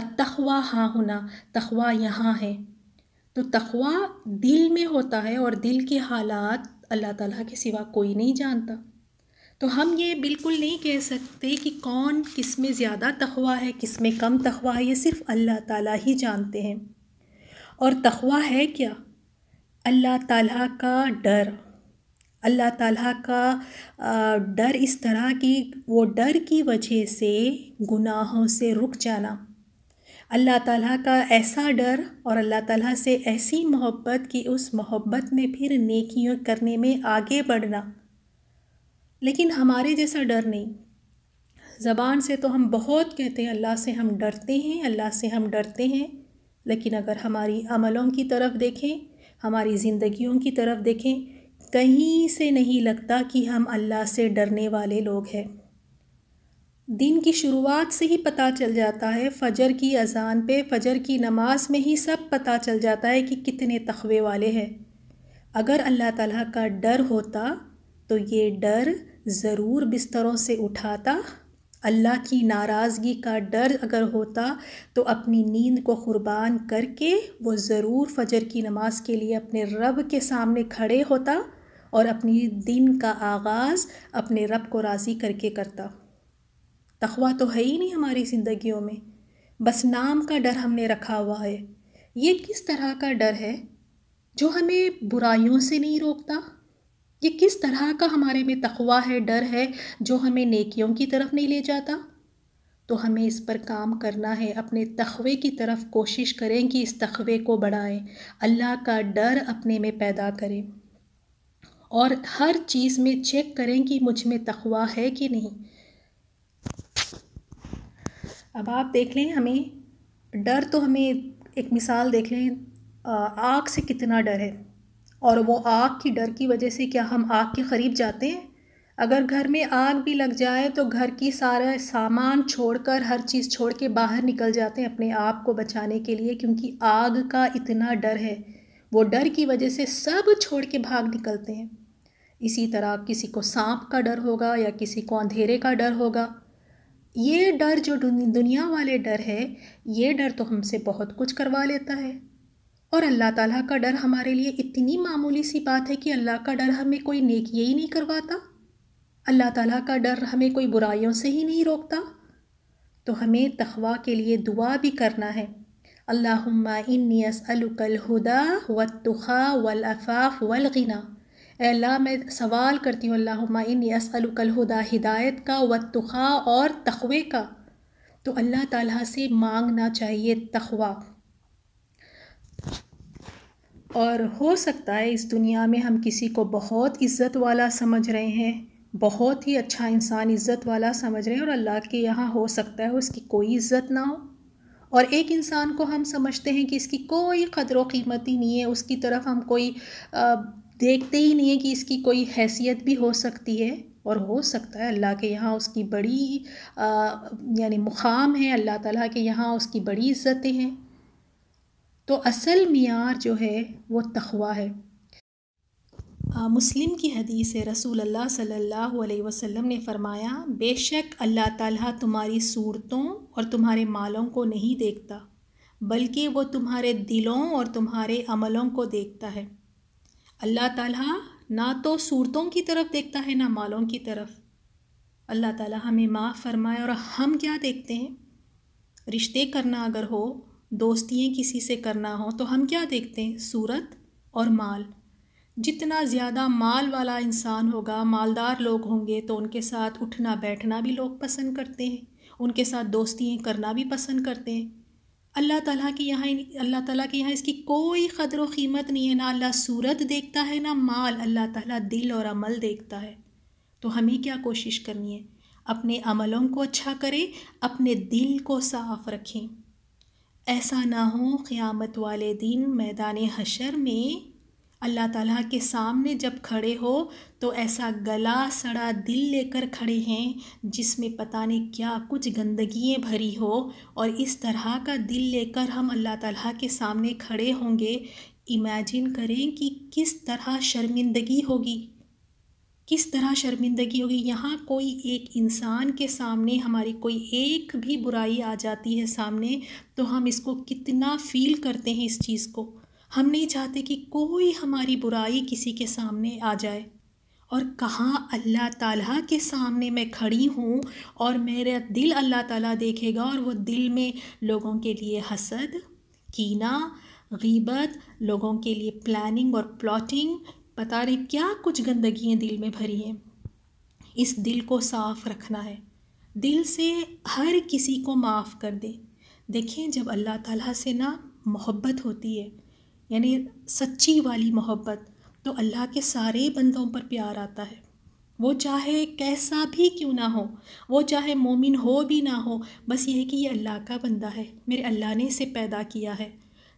अतवा हा हुना तखवा यहाँ है तो तखवा दिल में होता है और दिल के हालात अल्लाह ताला के सिवा कोई नहीं जानता तो हम ये बिल्कुल नहीं कह सकते कि कौन किस में ज़्यादा तखवा है किस में कम तखवा है ये सिर्फ़ अल्लाह ताला ही जानते हैं और तखवा है क्या अल्लाह ताला का डर अल्लाह ताला का डर इस तरह की वो डर की वजह से गुनाहों से रुक जाना अल्लाह ताला का ऐसा डर और अल्लाह ताला से ऐसी मोहब्बत कि उस मोहब्बत में फिर नेकियों करने में आगे बढ़ना लेकिन हमारे जैसा डर नहीं ज़बान से तो हम बहुत कहते हैं अल्लाह से हम डरते हैं अल्लाह से हम डरते हैं लेकिन अगर हमारी अमलों की तरफ देखें हमारी ज़िंदगियों की तरफ देखें कहीं से नहीं लगता कि हम अल्लाह से डरने वाले लोग हैं दिन की शुरुआत से ही पता चल जाता है फ़जर की अजान पे फ़जर की नमाज में ही सब पता चल जाता है कि कितने तखवे वाले हैं अगर अल्लाह ताला का डर होता तो ये डर ज़रूर बिस्तरों से उठाता अल्लाह की नाराज़गी का डर अगर होता तो अपनी नींद को क़ुरबान करके वो ज़रूर फ़जर की नमाज़ के लिए अपने रब के सामने खड़े होता और अपनी दिन का आगाज़ अपने रब को राज़ी करके करता तखवा तो है ही नहीं हमारी ज़िंदगियों में बस नाम का डर हमने रखा हुआ है ये किस तरह का डर है जो हमें बुराइयों से नहीं रोकता ये किस तरह का हमारे में तखवा है डर है जो हमें नेकियों की तरफ नहीं ले जाता तो हमें इस पर काम करना है अपने तखवे की तरफ कोशिश करें कि इस तखवे को बढ़ाएं अल्लाह का डर अपने में पैदा करें और हर चीज़ में चेक करें कि मुझ में तखवा है कि नहीं अब आप देख लें हमें डर तो हमें एक मिसाल देख लें आग से कितना डर है और वो आग की डर की वजह से क्या हम आग के करीब जाते हैं अगर घर में आग भी लग जाए तो घर की सारा सामान छोड़कर हर चीज़ छोड़ के बाहर निकल जाते हैं अपने आप को बचाने के लिए क्योंकि आग का इतना डर है वो डर की वजह से सब छोड़ के भाग निकलते हैं इसी तरह किसी को सांप का डर होगा या किसी को अंधेरे का डर होगा ये डर जो दुनिया वाले डर है ये डर तो हमसे बहुत कुछ करवा लेता है और अल्लाह ताला का डर हमारे लिए इतनी मामूली सी बात है कि अल्लाह का डर हमें कोई नेकिए ही नहीं करवाता अल्लाह ताला का डर हमें कोई बुराइयों से ही नहीं रोकता तो हमें तखवा के लिए दुआ भी करना है अल्लाहुम्मा इन्नी असअलुकल हुदा व तुखा वल अफ़ाफ़ वल गिना अल्लाह मैं सवाल करती हूँ अल्लाहुम्मा इन्नी हुदा हिदायत का व तुखा और तखवे का तो अल्लाह ताला से मांगना चाहिए तखवा और हो सकता है इस दुनिया में हम किसी को बहुत इज़्ज़त वाला समझ रहे हैं बहुत ही अच्छा इंसान इज़्ज़त वाला समझ रहे हैं और अल्लाह के यहाँ हो सकता है उसकी कोई इज़्ज़त ना हो और एक इंसान को हम समझते हैं कि इसकी कोई कदर कीमत ही नहीं है उसकी तरफ हम कोई देखते ही नहीं है कि इसकी कोई हैसियत भी हो सकती है और हो सकता है अल्लाह के यहाँ उसकी बड़ी यानी मुकाम है अल्लाह ताला के यहाँ उसकी बड़ी इज़्ज़तें हैं तो असल मीर जो है वो तखवा है आ, मुस्लिम की हदीस है रसूल अल्लाह सल्लल्लाहु अलैहि वसल्लम ने फरमाया बेशक अल्लाह ताला तुम्हारी सूरतों और तुम्हारे मालों को नहीं देखता बल्कि वो तुम्हारे दिलों और तुम्हारे अमलों को देखता है अल्लाह ताला ना तो सूरतों की तरफ देखता है ना मालों की तरफ अल्लाह ताला हमें माफ़ फरमाए और हम क्या देखते हैं रिश्ते करना अगर हो दोस्तियाँ किसी से करना हो तो हम क्या देखते हैं सूरत और माल जितना ज़्यादा माल वाला इंसान होगा मालदार लोग होंगे तो उनके साथ उठना बैठना भी लोग पसंद करते हैं उनके साथ दोस्तियाँ करना भी पसंद करते हैं अल्लाह ताला के यहाँ अल्लाह ताला के यहाँ इसकी कोई क़दर वीमत कीमत नहीं है ना अल्लाह सूरत देखता है ना माल अल्लाह ताला दिल और अमल देखता है तो हमें क्या कोशिश करनी है अपने अमलों को अच्छा करें अपने दिल को साफ़ रखें ऐसा ना हो क़यामत वाले दिन मैदान हशर में अल्लाह ताला के सामने जब खड़े हो तो ऐसा गला सड़ा दिल लेकर खड़े हैं जिसमें पता नहीं क्या कुछ गंदगियाँ भरी हो और इस तरह का दिल लेकर हम अल्लाह ताला के सामने खड़े होंगे इमेजिन करें कि किस तरह शर्मिंदगी होगी किस तरह शर्मिंदगी होगी यहाँ कोई एक इंसान के सामने हमारी कोई एक भी बुराई आ जाती है सामने तो हम इसको कितना फील करते हैं इस चीज़ को हम नहीं चाहते कि कोई हमारी बुराई किसी के सामने आ जाए और कहाँ अल्लाह ताला के सामने मैं खड़ी हूँ और मेरा दिल अल्लाह ताला देखेगा और वो दिल में लोगों के लिए हसद कीना गीबत लोगों के लिए प्लानिंग और प्लॉटिंग पता नहीं क्या कुछ गंदगियाँ दिल में भरी हैं इस दिल को साफ़ रखना है दिल से हर किसी को माफ़ कर दे देखें जब अल्लाह ताला से ना मोहब्बत होती है यानी सच्ची वाली मोहब्बत तो अल्लाह के सारे बंदों पर प्यार आता है वो चाहे कैसा भी क्यों ना हो वो चाहे मोमिन हो भी ना हो बस ये है कि ये अल्लाह का बंदा है मेरे अल्लाह ने इसे पैदा किया है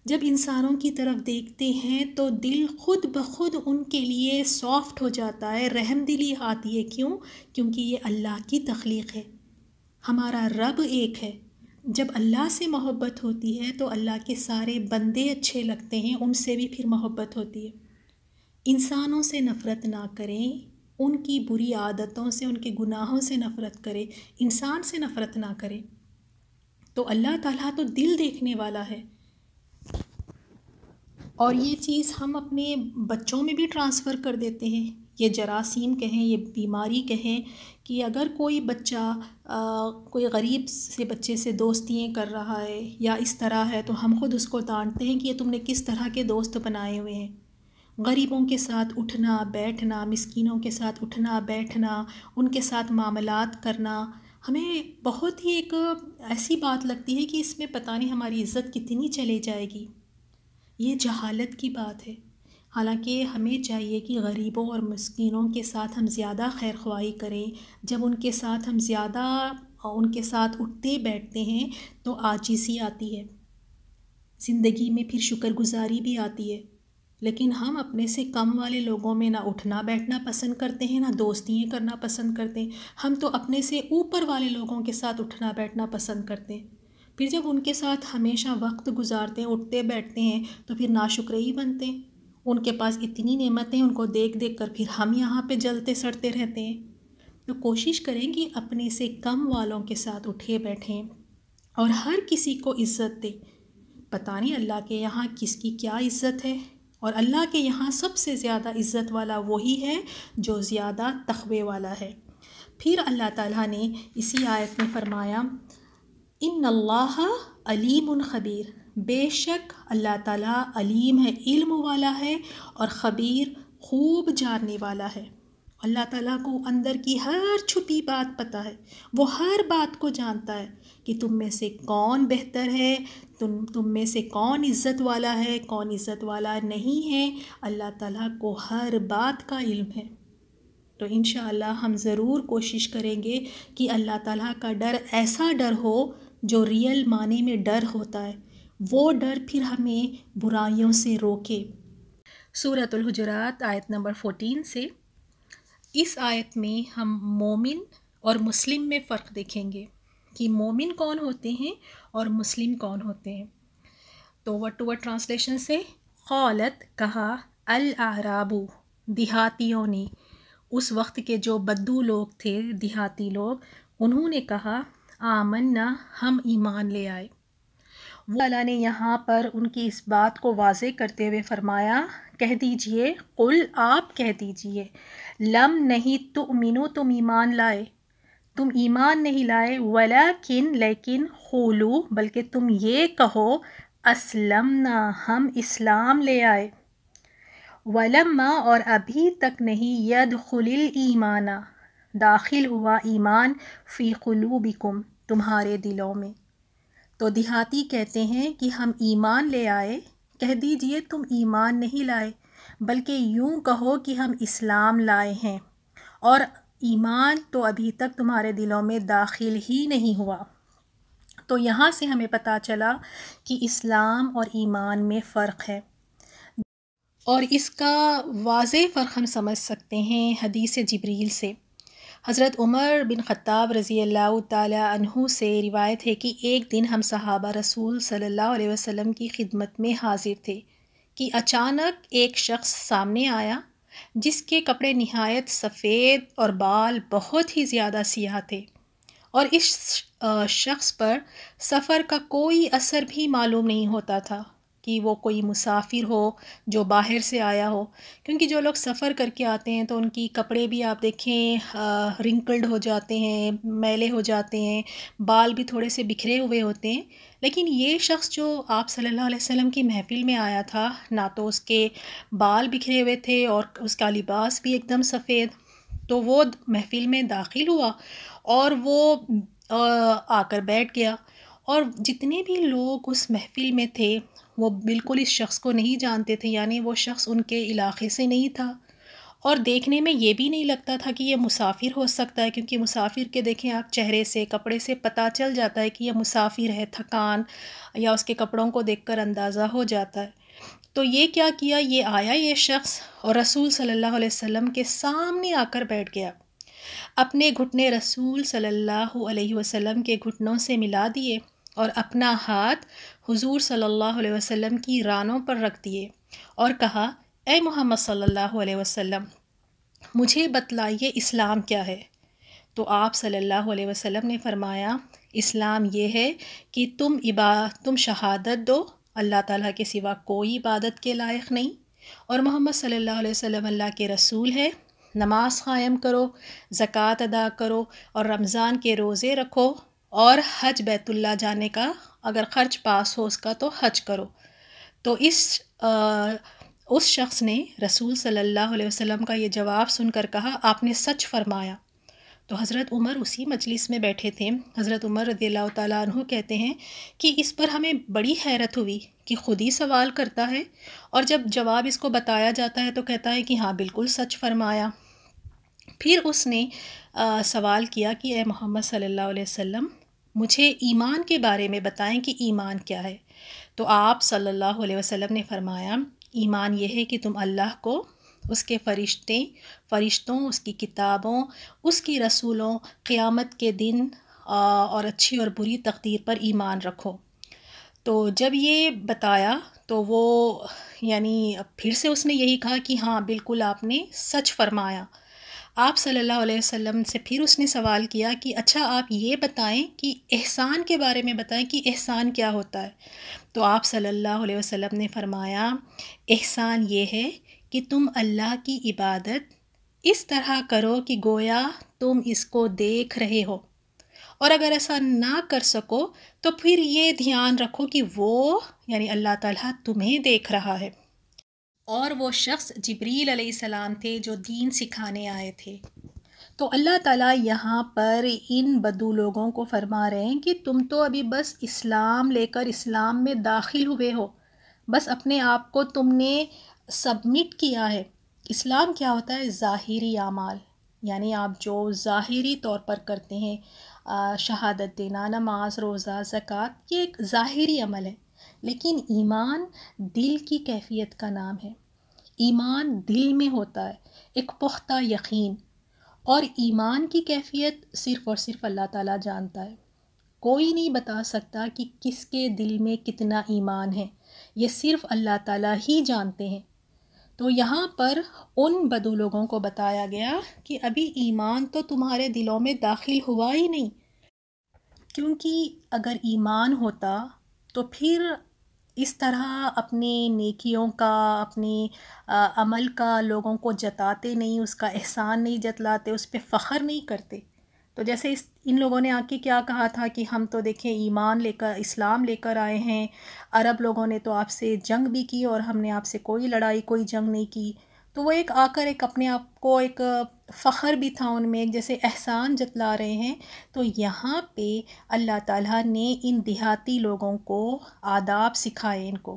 जब इंसानों की तरफ देखते हैं तो दिल खुद ब खुद उनके लिए सॉफ्ट हो जाता है रहम दिली आती है क्यों क्योंकि ये अल्लाह की तख्लीक है हमारा रब एक है जब अल्लाह से मोहब्बत होती है तो अल्लाह के सारे बंदे अच्छे लगते हैं उनसे भी फिर मोहब्बत होती है इंसानों से नफ़रत ना करें उनकी बुरी आदतों से उनके गुनाहों से नफ़रत करें इंसान से नफ़रत ना करें तो अल्लाह ताला तो दिल देखने वाला है और ये चीज़ हम अपने बच्चों में भी ट्रांसफ़र कर देते हैं ये जरासीम कहें ये बीमारी कहें कि अगर कोई बच्चा आ, कोई गरीब से बच्चे से दोस्तियाँ कर रहा है या इस तरह है तो हम खुद उसको ताँटते हैं कि ये तुमने किस तरह के दोस्त बनाए हुए हैं गरीबों के साथ उठना बैठना मस्किनों के साथ उठना बैठना उनके साथ मामलात करना हमें बहुत ही एक ऐसी बात लगती है कि इसमें पता नहीं हमारी इज़्ज़त कितनी चली जाएगी ये जहालत की बात है हालांकि हमें चाहिए कि गरीबों और मस्किनों के साथ हम ज़्यादा खैर ख्वाही करें जब उनके साथ हम ज़्यादा उनके साथ उठते बैठते हैं तो आजीसी आती है ज़िंदगी में फिर शुक्रगुजारी भी आती है लेकिन हम अपने से कम वाले लोगों में ना उठना बैठना पसंद करते हैं ना दोस्तियाँ करना पसंद करते हैं हम तो अपने से ऊपर वाले लोगों के साथ उठना बैठना पसंद करते हैं फिर जब उनके साथ हमेशा वक्त गुजारते हैं उठते बैठते हैं तो फिर नाशुक्र ही बनते हैं उनके पास इतनी नेमतें उनको देख देख कर फिर हम यहाँ पे जलते सड़ते रहते हैं तो कोशिश करें कि अपने से कम वालों के साथ उठे बैठें और हर किसी को इज़्ज़त दें पता नहीं अल्लाह के यहाँ किसकी क्या इज़्ज़त है और अल्लाह के यहाँ सबसे ज़्यादा इज़्ज़त वाला वही है जो ज़्यादा तखबे वाला है फिर अल्लाह ताला ने इसी आयत में फ़रमाया इन अल्लाह अलीम ख़बीर बेशक अल्लाह ताला अलीम है इल्म वाला है और ख़बीर खूब जानने वाला है अल्लाह ताला को अंदर की हर छुपी बात पता है वो हर बात को जानता है कि तुम में से कौन बेहतर है तुम तुम में से कौन इज़्ज़त वाला है कौन इज़्ज़त वाला नहीं है अल्लाह ताला को हर बात का इल्म है तो इन हम ज़रूर कोशिश करेंगे कि अल्लाह ताला का डर ऐसा डर हो जो रियल माने में डर होता है वो डर फिर हमें बुराइयों से रोके सूरतुल हजरात आयत नंबर फोटीन से इस आयत में हम मोमिन और मुस्लिम में फ़र्क देखेंगे कि मोमिन कौन होते हैं और मुस्लिम कौन होते हैं तो वट टू वट ट्रांसलेशन से खौलत कहा अल आराबू देहातियों ने उस वक्त के जो बद्दू लोग थे देहाती लोग उन्होंने कहा आमन्ना हम ईमान ले आए वो अल्लाह ने यहाँ पर उनकी इस बात को वाज करते हुए फरमाया कह दीजिए कुल आप कह दीजिए लम नहीं तो मीनू तुम ईमान लाए तुम ईमान नहीं लाए वला किन लेकिन खोलू बल्कि तुम ये कहो असलम ना हम इस्लाम ले आए वलम और अभी तक नहीं यद खुलिल ईमाना दाखिल हुआ ईमान फ़ी कुम तुम्हारे दिलों में तो देहाती कहते हैं कि हम ईमान ले आए कह दीजिए तुम ईमान नहीं लाए बल्कि यूं कहो कि हम इस्लाम लाए हैं और ईमान तो अभी तक तुम्हारे दिलों में दाखिल ही नहीं हुआ तो यहाँ से हमें पता चला कि इस्लाम और ईमान में फ़र्क है और इसका वाज फ़र्क हम समझ सकते हैं हदीस जबरील से हज़रत उमर बिन ख़त्ताब रज़ी अल्लाह तह से रिवायत है कि एक दिन हम सहाबा रसूल सल्लल्लाहु अलैहि वसल्लम की खिदमत में हाज़िर थे कि अचानक एक शख्स सामने आया जिसके कपड़े नहायत सफ़ेद और बाल बहुत ही ज़्यादा सियाह थे और इस शख्स पर सफ़र का कोई असर भी मालूम नहीं होता था कि वो कोई मुसाफिर हो जो बाहर से आया हो क्योंकि जो लोग सफ़र करके आते हैं तो उनकी कपड़े भी आप देखें रिंकल्ड हो जाते हैं मैले हो जाते हैं बाल भी थोड़े से बिखरे हुए होते हैं लेकिन ये शख्स जो आप सल्लल्लाहु अलैहि वसल्लम की महफ़िल में आया था ना तो उसके बाल बिखरे हुए थे और उसका लिबास भी एकदम सफ़ेद तो वो महफ़िल में दाखिल हुआ और वो आकर बैठ गया और जितने भी लोग उस महफ़िल में थे वो बिल्कुल इस शख्स को नहीं जानते थे यानी वो शख्स उनके इलाके से नहीं था और देखने में ये भी नहीं लगता था कि ये मुसाफिर हो सकता है क्योंकि मुसाफिर के देखें आप चेहरे से कपड़े से पता चल जाता है कि यह मुसाफिर है थकान या उसके कपड़ों को देख अंदाज़ा हो जाता है तो ये क्या किया ये आया ये शख्स और रसूल सल्लल्लाहु अलैहि वसल्लम के सामने आकर बैठ गया अपने घुटने रसूल सल्लल्लाहु अलैहि वसल्लम के घुटनों से मिला दिए और अपना हाथ हुजूर सल्लल्लाहु अलैहि वसल्लम की रानों पर रख दिए और कहा ए मोहम्मद सल्लल्लाहु अलैहि वसल्लम मुझे बतलाइए इस्लाम क्या है तो आप सल्लल्लाहु अलैहि वसल्लम ने फरमाया इस्लाम ये है कि तुम इबा तुम शहादत दो अल्लाह ताला के सिवा कोई इबादत के लायक नहीं और मोहम्मद सल्लल्लाहु अलैहि वसल्लम अल्लाह के रसूल है नमाज क़ायम करो ज़क़़त अदा करो और रमज़ान के रोज़े रखो और हज बैतुल्ला जाने का अगर खर्च पास हो उसका तो हज करो तो इस आ, उस शख्स ने रसूल सल्लल्लाहु अलैहि वसल्लम का ये जवाब सुनकर कहा आपने सच फरमाया तो हज़रत उमर उसी मजलिस में बैठे थे हज़रत उमर रदी तु कहते हैं कि इस पर हमें बड़ी हैरत हुई कि खुद ही सवाल करता है और जब जवाब इसको बताया जाता है तो कहता है कि हाँ बिल्कुल सच फरमाया फिर उसने आ, सवाल किया कि ए मोहम्मद सल्लल्लाहु अलैहि वसल्लम मुझे ईमान के बारे में बताएं कि ईमान क्या है तो आप सल्लल्लाहु अलैहि वसल्लम ने फरमाया ईमान यह है कि तुम अल्लाह को उसके फरिश्ते फरिश्तों उसकी किताबों उसकी रसूलों क़्यामत के दिन और अच्छी और बुरी तकदीर पर ईमान रखो तो जब ये बताया तो वो यानी फिर से उसने यही कहा कि हाँ बिल्कुल आपने सच फरमाया आप सल्लल्लाहु अलैहि वसल्लम से फिर उसने सवाल किया कि अच्छा आप ये बताएं कि एहसान के बारे में बताएं कि एहसान क्या होता है तो आप सल्लल्लाहु अलैहि वसल्लम ने फरमाया एहसान ये है कि तुम अल्लाह की इबादत इस तरह करो कि गोया तुम इसको देख रहे हो और अगर ऐसा ना कर सको तो फिर ये ध्यान रखो कि वो यानी अल्लाह ताला तुम्हें देख रहा है और वो शख्स जबरील सलाम थे जो दीन सिखाने आए थे तो अल्लाह ताला यहाँ पर इन बदू लोगों को फरमा रहे हैं कि तुम तो अभी बस इस्लाम लेकर इस्लाम में दाखिल हुए हो बस अपने आप को तुमने सबमिट किया है इस्लाम क्या होता है ज़ाहिरी आमाल यानी आप जो ज़ाहिरी तौर पर करते हैं शहादत देना नमाज रोज़ा ज़क़ात ये एक ज़ाहिरी अमल है लेकिन ईमान दिल की कैफियत का नाम है ईमान दिल में होता है एक पुख्ता यकीन और ईमान की कैफियत सिर्फ़ और सिर्फ अल्लाह ताला जानता है कोई नहीं बता सकता कि किसके दिल में कितना ईमान है ये सिर्फ़ अल्लाह ताला ही जानते हैं तो यहाँ पर उन बदू लोगों को बताया गया कि अभी ईमान तो तुम्हारे दिलों में दाखिल हुआ ही नहीं क्योंकि अगर ईमान होता तो फिर इस तरह अपनी नेकियों का अपने अमल का लोगों को जताते नहीं उसका एहसान नहीं जतलाते उस पर फ़ख्र नहीं करते तो जैसे इस इन लोगों ने आके क्या कहा था कि हम तो देखें ईमान लेकर इस्लाम लेकर आए हैं अरब लोगों ने तो आपसे जंग भी की और हमने आपसे कोई लड़ाई कोई जंग नहीं की तो वो एक आकर एक अपने आप को एक फ़ख्र भी था उनमें एक जैसे एहसान जतला रहे हैं तो यहाँ पे अल्लाह ताला ने इन देहाती लोगों को आदाब सिखाए इनको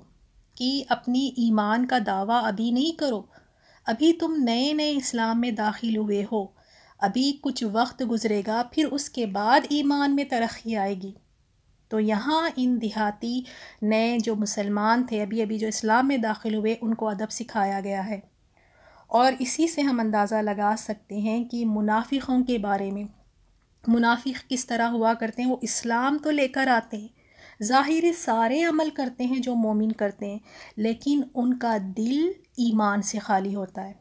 कि अपनी ईमान का दावा अभी नहीं करो अभी तुम नए नए इस्लाम में दाखिल हुए हो अभी कुछ वक्त गुज़रेगा फिर उसके बाद ईमान में तरक्की आएगी तो यहाँ इन देहाती नए जो मुसलमान थे अभी अभी जो इस्लाम में दाखिल हुए उनको अदब सिखाया गया है और इसी से हम अंदाज़ा लगा सकते हैं कि मुनाफिकों के बारे में मुनाफिक किस तरह हुआ करते हैं वो इस्लाम तो लेकर आते हैं ज़ाहिर सारे अमल करते हैं जो मोमिन करते हैं लेकिन उनका दिल ईमान से खाली होता है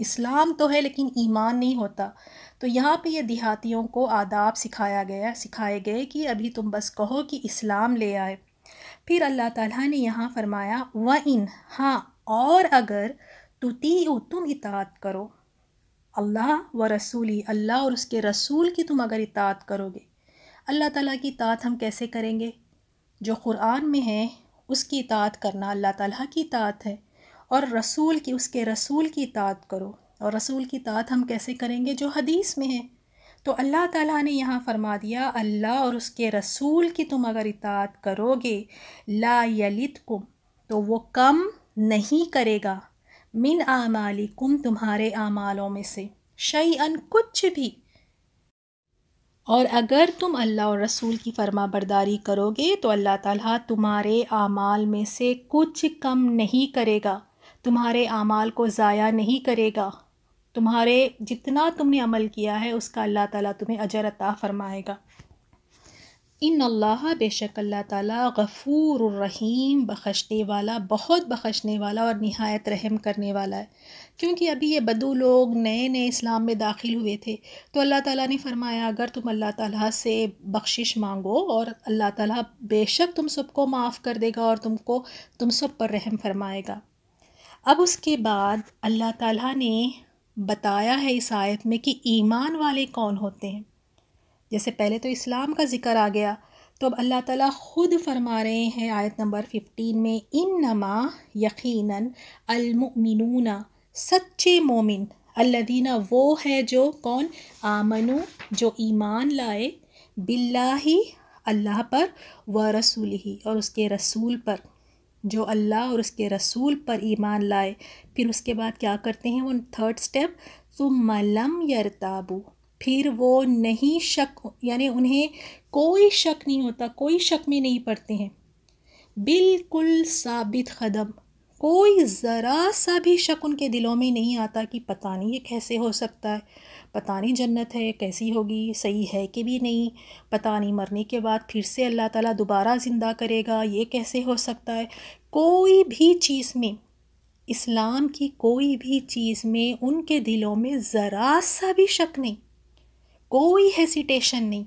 इस्लाम तो है लेकिन ईमान नहीं होता तो यहाँ पे ये देहातियों को आदाब सिखाया गया सिखाए गए कि अभी तुम बस कहो कि इस्लाम ले आए फिर अल्लाह ताला ने यहाँ फरमाया व इन हाँ और अगर तुती तुम इतात करो अल्लाह व रसूली अल्लाह और उसके रसूल की तुम अगर इतात करोगे अल्लाह ताला की इतात हम कैसे करेंगे जो क़ुरान में है उसकी इतात करना अल्लाह ताला की इतात है और रसूल की उसके रसूल की इतात करो और रसूल की इतात हम कैसे करेंगे जो हदीस में है तो अल्लाह ताला ने यहाँ फरमा दिया अल्लाह और उसके रसूल की तुम अगर इतात करोगे ला यलित कुम तो वो कम नहीं करेगा मिन आमाली कुम तुम्हारे आमालों में से शई अन कुछ भी और अगर तुम अल्लाह और रसूल की फरमा बरदारी करोगे तो अल्लाह ताला तुम्हारे आमाल में से कुछ कम नहीं करेगा तुम्हारे आमाल को ज़ाया नहीं करेगा तुम्हारे जितना तुमने अमल किया है उसका अल्लाह ताला तुम्हें अजर अता फ़रमाएगा इन अल्लाह बेशक अल्लाह ताला गफ़ूर रहीम बख्शने वाला बहुत बख्शने वाला और नहायत रहम करने वाला है क्योंकि अभी ये बदू लोग नए नए इस्लाम में दाखिल हुए थे तो अल्लाह ताला ने फरमाया अगर तुम अल्लाह ताला से बख्शिश मांगो और अल्लाह ताला बेशक तुम सबको माफ़ कर देगा और तुमको तुम सब पर रहम फरमाएगा अब उसके बाद अल्लाह ताला ने बताया है इस आयत में कि ईमान वाले कौन होते हैं जैसे पहले तो इस्लाम का ज़िक्र आ गया तो अब अल्लाह ताला ख़ुद फरमा रहे हैं आयत नंबर फ़िफ्टीन में इन नमा यकीन अलमिन सच्चे मोमिन अल्लादीना वो है जो कौन आमनु जो ईमान लाए ही अल्लाह पर व रसूल ही और उसके रसूल पर जो अल्लाह और उसके रसूल पर ईमान लाए फिर उसके बाद क्या करते हैं वो थर्ड स्टेप तुम मलम यरताबू फिर वो नहीं शक यानी उन्हें कोई शक नहीं होता कोई शक में नहीं पड़ते हैं बिल्कुल साबित कदम कोई ज़रा सा भी शक उनके दिलों में नहीं आता कि पता नहीं ये कैसे हो सकता है पता नहीं जन्नत है कैसी होगी सही है कि भी नहीं पता नहीं मरने के बाद फिर से अल्लाह ताला दोबारा ज़िंदा करेगा ये कैसे हो सकता है कोई भी चीज़ में इस्लाम की कोई भी चीज़ में उनके दिलों में ज़रा सा भी शक नहीं कोई हेसिटेशन नहीं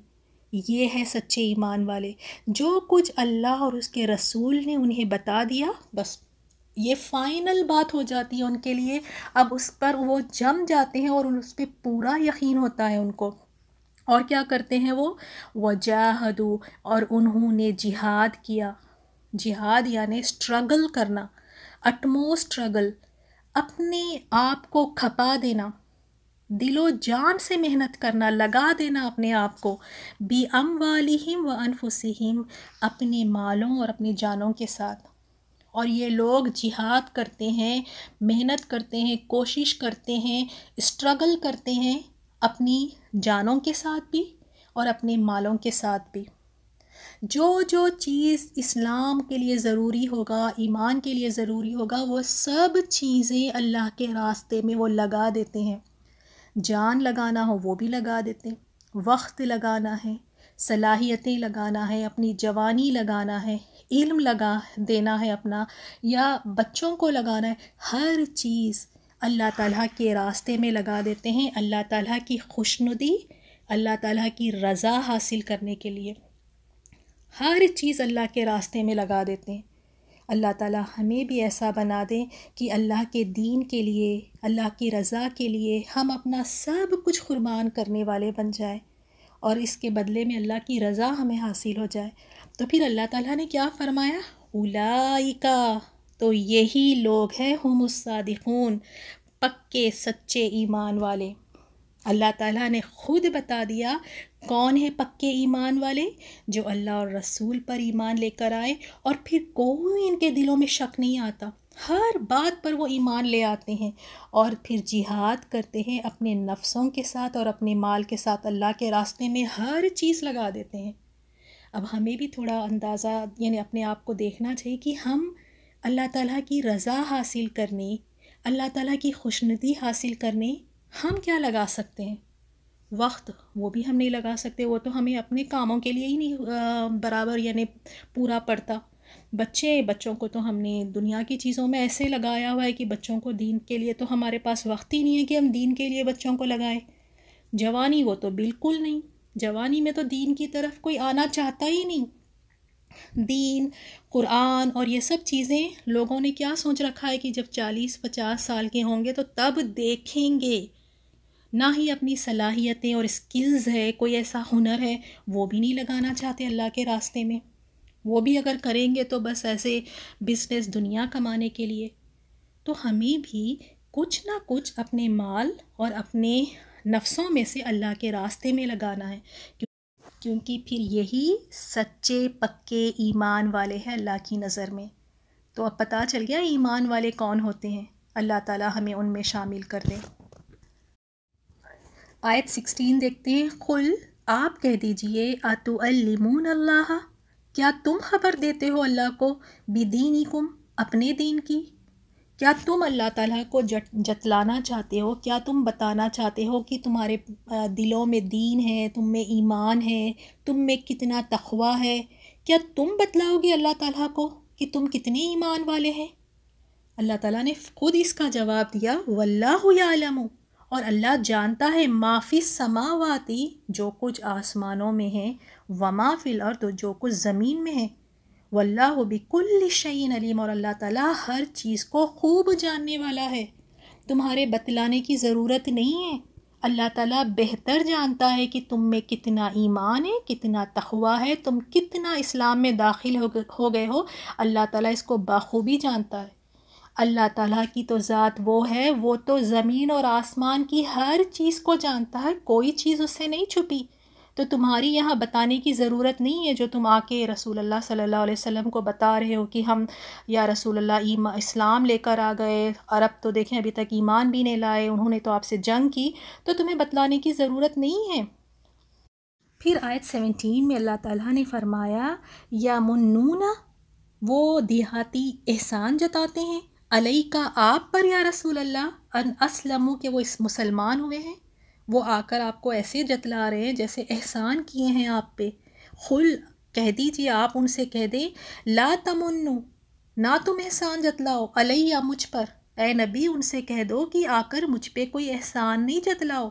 ये है सच्चे ईमान वाले जो कुछ अल्लाह और उसके रसूल ने उन्हें बता दिया बस ये फ़ाइनल बात हो जाती है उनके लिए अब उस पर वो जम जाते हैं और उस पर पूरा यकीन होता है उनको और क्या करते हैं वो वजाहदू और उन्होंने जिहाद किया जिहाद यानि स्ट्रगल करना अटमोस्ट स्ट्रगल अपने आप को खपा देना दिलो जान से मेहनत करना लगा देना अपने आप को बी अम वालिम व अनफुसिम अपने मालों और अपनी जानों के साथ और ये लोग जिहाद करते हैं मेहनत करते हैं कोशिश करते हैं स्ट्रगल करते हैं अपनी जानों के साथ भी और अपने मालों के साथ भी जो जो चीज़ इस्लाम के लिए ज़रूरी होगा ईमान के लिए ज़रूरी होगा वो सब चीज़ें अल्लाह के रास्ते में वो लगा देते हैं जान लगाना हो वो भी लगा देते वक्त लगाना है सलाहियतें लगाना है अपनी जवानी लगाना है इल्म लगा देना है अपना या बच्चों को लगाना है हर चीज़ अल्लाह ताला के रास्ते में लगा देते हैं अल्लाह ताला की खुशनुदी अल्लाह ताला की रज़ा हासिल करने के लिए हर चीज़ अल्लाह के रास्ते में लगा देते हैं अल्लाह ताला हमें भी ऐसा बना दें कि अल्लाह के दीन के लिए अल्लाह की रज़ा के लिए हम अपना सब कुछ कुर्बान करने वाले बन जाएं और इसके बदले में अल्लाह की रज़ा हमें हासिल हो जाए तो फिर अल्लाह ताला ने क्या फ़रमाया उलाइका तो यही लोग हैं हम उस पक्के सच्चे ईमान वाले अल्लाह ताला ने ख़ुद बता दिया कौन है पक्के ईमान वाले जो अल्लाह और रसूल पर ईमान लेकर आए और फिर कोई इनके दिलों में शक नहीं आता हर बात पर वो ईमान ले आते हैं और फिर जिहाद करते हैं अपने नफ्सों के साथ और अपने माल के साथ अल्लाह के रास्ते में हर चीज़ लगा देते हैं अब हमें भी थोड़ा अंदाज़ा यानी अपने आप को देखना चाहिए कि हम अल्लाह ताला की रज़ा हासिल करने अल्लाह ताला की खुशनदी हासिल करने हम क्या लगा सकते हैं वक्त वो भी हम नहीं लगा सकते वो तो हमें अपने कामों के लिए ही नहीं बराबर यानी पूरा पड़ता बच्चे बच्चों को तो हमने दुनिया की चीज़ों में ऐसे लगाया हुआ है कि बच्चों को दीन के लिए तो हमारे पास वक्त ही नहीं है कि हम दीन के लिए बच्चों को लगाएं जवानी वो तो बिल्कुल नहीं जवानी में तो दीन की तरफ कोई आना चाहता ही नहीं दीन कुरान और ये सब चीज़ें लोगों ने क्या सोच रखा है कि जब चालीस पचास साल के होंगे तो तब देखेंगे ना ही अपनी सलाहियतें और स्किल्स है कोई ऐसा हुनर है वो भी नहीं लगाना चाहते अल्लाह के रास्ते में वो भी अगर करेंगे तो बस ऐसे बिजनेस दुनिया कमाने के लिए तो हमें भी कुछ ना कुछ अपने माल और अपने नफ्सों में से अल्लाह के रास्ते में लगाना है क्योंकि फिर यही सच्चे पक्के ईमान वाले हैं अल्लाह की नज़र में तो अब पता चल गया ईमान वाले कौन होते हैं अल्लाह ताला हमें उनमें शामिल कर दें आयत सिक्सटीन देखते हैं खुल आप कह दीजिए अलिमून अल्लाह क्या तुम खबर देते हो अल्लाह को कुम अपने दीन की क्या तुम अल्लाह ताला को जट जतलाना चाहते हो क्या तुम बताना चाहते हो कि तुम्हारे दिलों में दीन है तुम में ईमान है तुम में कितना तखवा है क्या तुम बतलाओगे अल्लाह ताला को कि तुम कितने ईमान वाले हैं अल्लाह ताला ने ख़ुद इसका जवाब दिया वल्लाम आलमू और अल्लाह जानता है माफ़ी समावाती जो कुछ आसमानों में है वमा फिल और तो जो कुछ ज़मीन में है वल्ला बिकुल शयन अलीम और अल्लाह ताला हर चीज़ को खूब जानने वाला है तुम्हारे बतलाने की ज़रूरत नहीं है अल्लाह ताला बेहतर जानता है कि तुम में कितना ईमान है कितना तखवा है तुम कितना इस्लाम में दाखिल हो गए हो अल्लाह ताला इसको बाखूबी जानता है अल्लाह ताला की तो ज़ात वो है वो तो ज़मीन और आसमान की हर चीज़ को जानता है कोई चीज़ उससे नहीं छुपी तो तुम्हारी यहाँ बताने की ज़रूरत नहीं है जो तुम आके रसूल अल्लाह सल्लल्लाहु अलैहि वसल्लम को बता रहे हो कि हम या रसूल अल्लाह ईमा इस्लाम लेकर आ गए अरब तो देखें अभी तक ईमान भी नहीं लाए उन्होंने तो आपसे जंग की तो तुम्हें बतलाने की ज़रूरत नहीं है फिर आयत सेवनटीन में अल्लाह ताला ने फरमाया या मुन्नूना वो देहाती एहसान जताते हैं अलई का आप पर या रसूल अल्लाह अन असलमू के वो इस मुसलमान हुए हैं वो आकर आपको ऐसे जतला रहे हैं जैसे एहसान किए हैं आप पे खुल कह दीजिए आप उनसे कह दें ला तमन्नु ना तुम एहसान जतलाओ अलैया मुझ पर ए नबी उनसे कह दो कि आकर मुझ पे कोई एहसान नहीं जतलाओ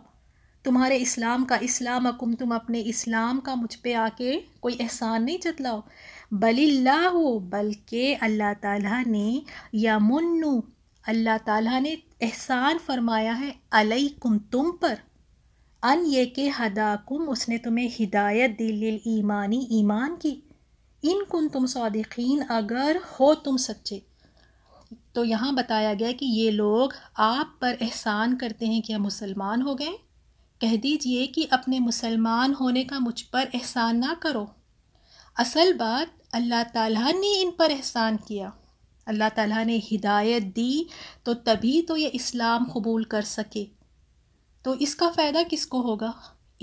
तुम्हारे इस्लाम का इस्लाम अकुम तुम अपने इस्लाम का मुझ पे आके कोई एहसान नहीं जतलाओ बलिल्लाह बल्कि अल्लाह ताला ने या मुन्नु अल्लाह ताला ने एहसान फरमाया है अलैकुम तुम पर अन ये के हदाकुम उसने तुम्हें हिदायत दी लिल ईमानी ईमान की इन कुन तुम सदीन अगर हो तुम सच्चे तो यहाँ बताया गया कि ये लोग आप पर एहसान करते हैं कि हम मुसलमान हो गए कह दीजिए कि अपने मुसलमान होने का मुझ पर एहसान ना करो असल बात अल्लाह ताला ने इन पर एहसान किया अल्लाह ताला ने हिदायत दी तो तभी तो ये इस्लाम कबूल कर सके तो इसका फ़ायदा किसको होगा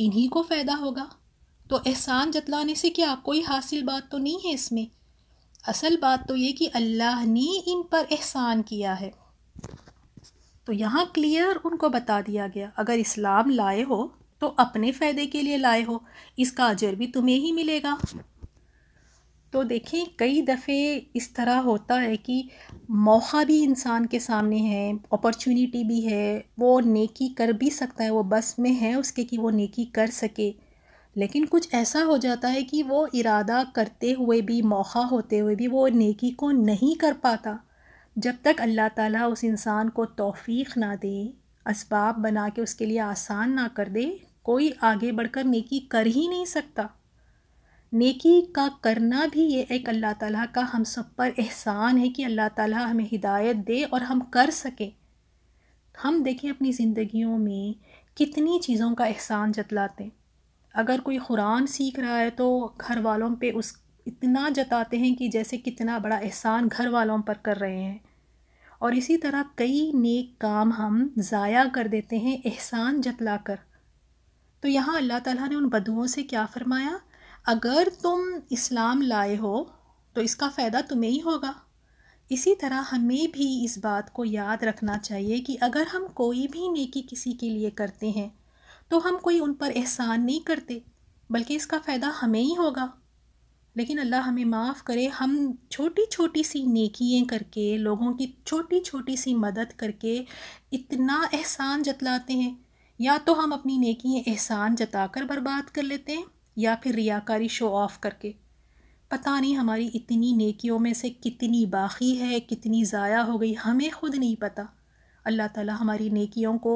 इन्हीं को फ़ायदा होगा तो एहसान जतलाने से क्या कोई हासिल बात तो नहीं है इसमें असल बात तो ये कि अल्लाह ने इन पर एहसान किया है तो यहाँ क्लियर उनको बता दिया गया अगर इस्लाम लाए हो तो अपने फ़ायदे के लिए लाए हो इसका अजर भी तुम्हें ही मिलेगा तो देखें कई दफ़े इस तरह होता है कि मौका भी इंसान के सामने है अपॉर्चुनिटी भी है वो नेकी कर भी सकता है वो बस में है उसके कि वो नेकी कर सके लेकिन कुछ ऐसा हो जाता है कि वो इरादा करते हुए भी मौका होते हुए भी वो नेकी को नहीं कर पाता जब तक अल्लाह ताला उस इंसान को तौफीक ना दे इसबाब बना के उसके लिए आसान ना कर दे कोई आगे बढ़कर नेकी कर ही नहीं सकता नेकी का करना भी ये एक अल्लाह ताला का हम सब पर एहसान है कि अल्लाह ताला हमें हिदायत दे और हम कर सकें हम देखें अपनी ज़िंदगियों में कितनी चीज़ों का एहसान जतलाते अगर कोई कुरान सीख रहा है तो घर वालों पे उस इतना जताते हैं कि जैसे कितना बड़ा एहसान घर वालों पर कर रहे हैं और इसी तरह कई नेक काम हम ज़ाया कर देते हैं एहसान जतला कर तो यहाँ अल्लाह ताला ने उन बदुओं से क्या फ़रमाया अगर तुम इस्लाम लाए हो तो इसका फ़ायदा तुम्हें ही होगा इसी तरह हमें भी इस बात को याद रखना चाहिए कि अगर हम कोई भी नेकी किसी के लिए करते हैं तो हम कोई उन पर एहसान नहीं करते बल्कि इसका फ़ायदा हमें ही होगा लेकिन अल्लाह हमें माफ़ करे हम छोटी छोटी सी नेकियाँ करके लोगों की छोटी छोटी सी मदद करके इतना एहसान जतलाते हैं या तो हम अपनी नेकियां एहसान जताकर बर्बाद कर लेते हैं या फिर रियाकारी शो ऑफ करके पता नहीं हमारी इतनी नेकियों में से कितनी बाकी है कितनी ज़ाया हो गई हमें खुद नहीं पता अल्लाह ताला हमारी नेकियों को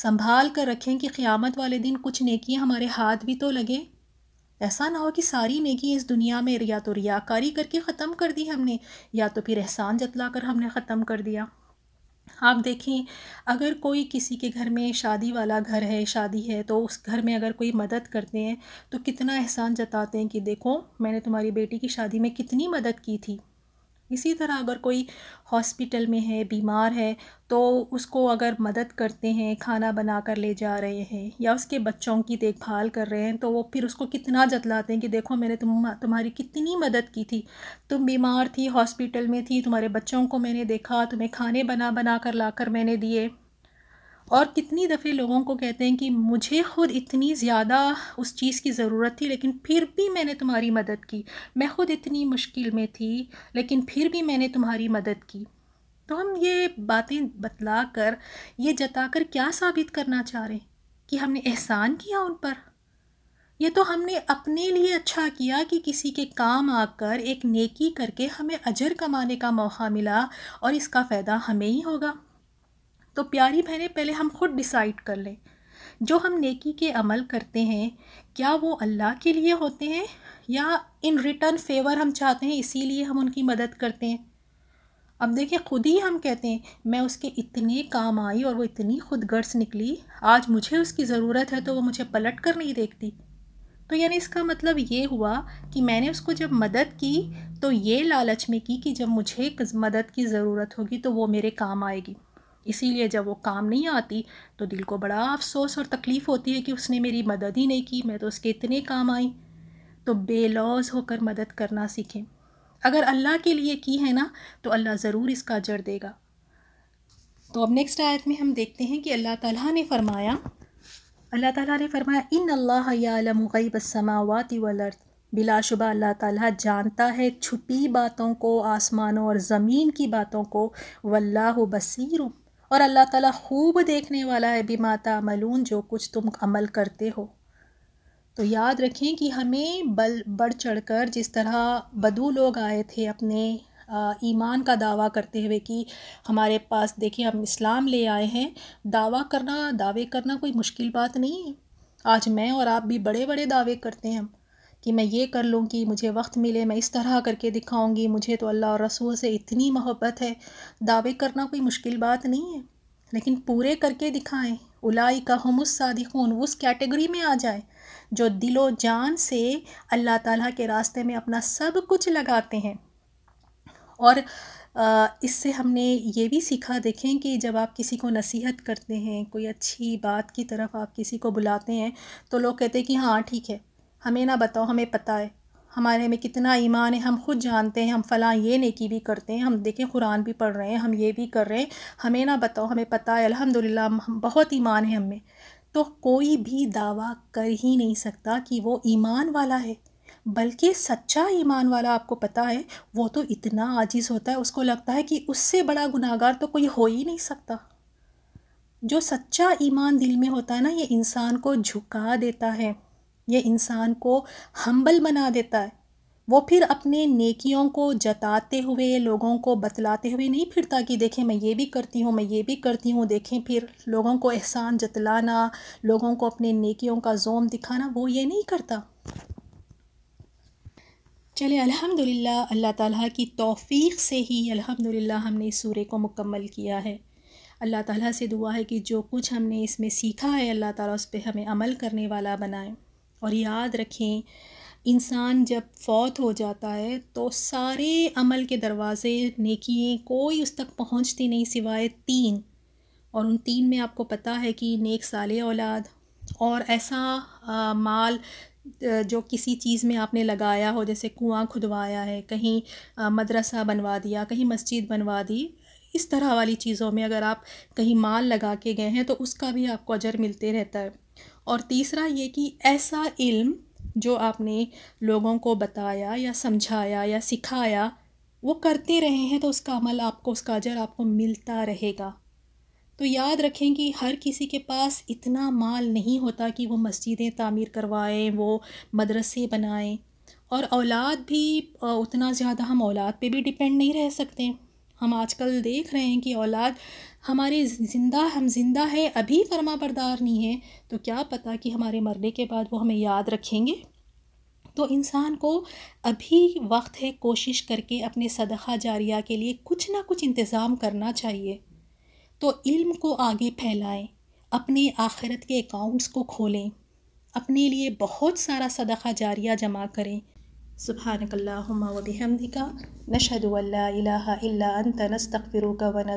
संभाल कर रखें कि क़्यामत वाले दिन कुछ नेकियां हमारे हाथ भी तो लगें ऐसा ना हो कि सारी नेकी इस दुनिया में या तो रियाकारी करके ख़त्म कर दी हमने या तो फिर एहसान जतला कर हमने ख़त्म कर दिया आप देखें अगर कोई किसी के घर में शादी वाला घर है शादी है तो उस घर में अगर कोई मदद करते हैं तो कितना एहसान जताते हैं कि देखो मैंने तुम्हारी बेटी की शादी में कितनी मदद की थी इसी तरह अगर कोई हॉस्पिटल में है बीमार है तो उसको अगर मदद करते हैं खाना बना कर ले जा रहे हैं या उसके बच्चों की देखभाल कर रहे हैं तो वो फिर उसको कितना जतलाते हैं कि देखो मैंने तुम तुम्हारी कितनी मदद की थी तुम बीमार थी हॉस्पिटल में थी तुम्हारे बच्चों को मैंने देखा तुम्हें खाने बना बना कर ला कर मैंने दिए और कितनी दफ़े लोगों को कहते हैं कि मुझे ख़ुद इतनी ज़्यादा उस चीज़ की ज़रूरत थी लेकिन फिर भी मैंने तुम्हारी मदद की मैं ख़ुद इतनी मुश्किल में थी लेकिन फिर भी मैंने तुम्हारी मदद की तो हम ये बातें बतला कर ये जता कर क्या साबित करना चाह रहे हैं कि हमने एहसान किया उन पर यह तो हमने अपने लिए अच्छा किया कि किसी के काम आकर एक नेकी करके हमें अजर कमाने का मौका मिला और इसका फ़ायदा हमें ही होगा तो प्यारी बहनें पहले हम खुद डिसाइड कर लें जो हम नेकी के अमल करते हैं क्या वो अल्लाह के लिए होते हैं या इन रिटर्न फेवर हम चाहते हैं इसीलिए हम उनकी मदद करते हैं अब देखिए खुद ही हम कहते हैं मैं उसके इतने काम आई और वो इतनी खुद गर्ज निकली आज मुझे उसकी ज़रूरत है तो वो मुझे पलट कर नहीं देखती तो यानी इसका मतलब ये हुआ कि मैंने उसको जब मदद की तो ये लालच में की कि जब मुझे मदद की ज़रूरत होगी तो वो मेरे काम आएगी इसीलिए जब वो काम नहीं आती तो दिल को बड़ा अफसोस और तकलीफ़ होती है कि उसने मेरी मदद ही नहीं की मैं तो उसके इतने काम आई तो बेलौज होकर मदद करना सीखें अगर अल्लाह के लिए की है ना तो अल्लाह ज़रूर इसका जड़ देगा तो अब नेक्स्ट आयत में हम देखते हैं कि अल्लाह ताला ने फरमाया अल्लाह ताला ने फरमाया इन अल्लाह यालम गैब बिलाशुबा अल्लाह ताला जानता है छुपी बातों को आसमानों और ज़मीन की बातों को वल्लाह बसीर और अल्लाह ताला खूब देखने वाला है माता मलून जो कुछ तुम अमल करते हो तो याद रखें कि हमें बल बढ़ चढ़कर जिस तरह बदू लोग आए थे अपने ईमान का दावा करते हुए कि हमारे पास देखिए हम इस्लाम ले आए हैं दावा करना दावे करना कोई मुश्किल बात नहीं है आज मैं और आप भी बड़े बड़े दावे करते हैं हम कि मैं ये कर लूँ कि मुझे वक्त मिले मैं इस तरह करके दिखाऊँगी मुझे तो अल्लाह और रसूल से इतनी मोहब्बत है दावे करना कोई मुश्किल बात नहीं है लेकिन पूरे करके दिखाएँ उलाई का उस सादिकून उस कैटेगरी में आ जाए जो दिलो जान से अल्लाह ताला के रास्ते में अपना सब कुछ लगाते हैं और इससे हमने ये भी सीखा देखें कि जब आप किसी को नसीहत करते हैं कोई अच्छी बात की तरफ आप किसी को बुलाते हैं तो लोग कहते हैं कि हाँ ठीक है हमें ना बताओ हमें पता है हमारे में कितना ईमान है हम खुद जानते हैं हम फ़लाँ ये नेकी भी करते हैं हम देखें कुरान भी पढ़ रहे हैं हम ये भी कर रहे हैं हमें ना बताओ हमें पता है अल्हम्दुलिल्लाह हम बहुत ईमान है हमें तो कोई भी दावा कर ही नहीं सकता कि वो ईमान वाला है बल्कि सच्चा ईमान वाला आपको पता है वो तो इतना आजिज़ होता है उसको लगता है कि उससे बड़ा गुनाहगार तो कोई हो ही नहीं सकता जो सच्चा ईमान दिल में होता है ना ये इंसान को झुका देता है ये इंसान को हम्बल बना देता है वो फिर अपने नेकियों को जताते हुए लोगों को बतलाते हुए नहीं फिरता कि देखें मैं ये भी करती हूँ मैं ये भी करती हूँ देखें फिर लोगों को एहसान जतलाना लोगों को अपने नेकियों का जोम दिखाना वो ये नहीं करता चले अल्हम्दुलिल्लाह अल्लाह ताला की तौफीक से ही अल्हम्दुलिल्लाह हमने इस सूर्य को मुकम्मल किया है अल्लाह ताला से दुआ है कि जो कुछ हमने इसमें सीखा है अल्लाह ताला उस पर हमें अमल करने वाला बनाएं और याद रखें इंसान जब फौत हो जाता है तो सारे अमल के दरवाज़े नेकियें कोई उस तक पहुंचती नहीं सिवाय तीन और उन तीन में आपको पता है कि नेक साले औलाद और ऐसा आ, माल जो किसी चीज़ में आपने लगाया हो जैसे कुआं खुदवाया है कहीं आ, मदरसा बनवा दिया कहीं मस्जिद बनवा दी इस तरह वाली चीज़ों में अगर आप कहीं माल लगा के गए हैं तो उसका भी आपको अजर मिलते रहता है और तीसरा ये कि ऐसा इल्म जो आपने लोगों को बताया या समझाया या सिखाया वो करते रहे हैं तो उसका अमल आपको उसका अजर आपको मिलता रहेगा तो याद रखें कि हर किसी के पास इतना माल नहीं होता कि वो मस्जिदें तामीर करवाएं वो मदरसे बनाएं और औलाद भी उतना ज़्यादा हम औलाद पे भी डिपेंड नहीं रह सकते हम आजकल देख रहे हैं कि औलाद हमारे ज़िंदा हम ज़िंदा है अभी फर्मा बरदार नहीं है तो क्या पता कि हमारे मरने के बाद वो हमें याद रखेंगे तो इंसान को अभी वक्त है कोशिश करके अपने सदक़ा जारिया के लिए कुछ ना कुछ इंतज़ाम करना चाहिए तो इल्म को आगे फैलाएं अपने आखिरत के अकाउंट्स को खोलें अपने लिए बहुत सारा सदक़ा जारिया जमा करें सुबहानकल्लाम वबिहमदिका नशद अल्ला इला अनत नस्तफ़िरुका वन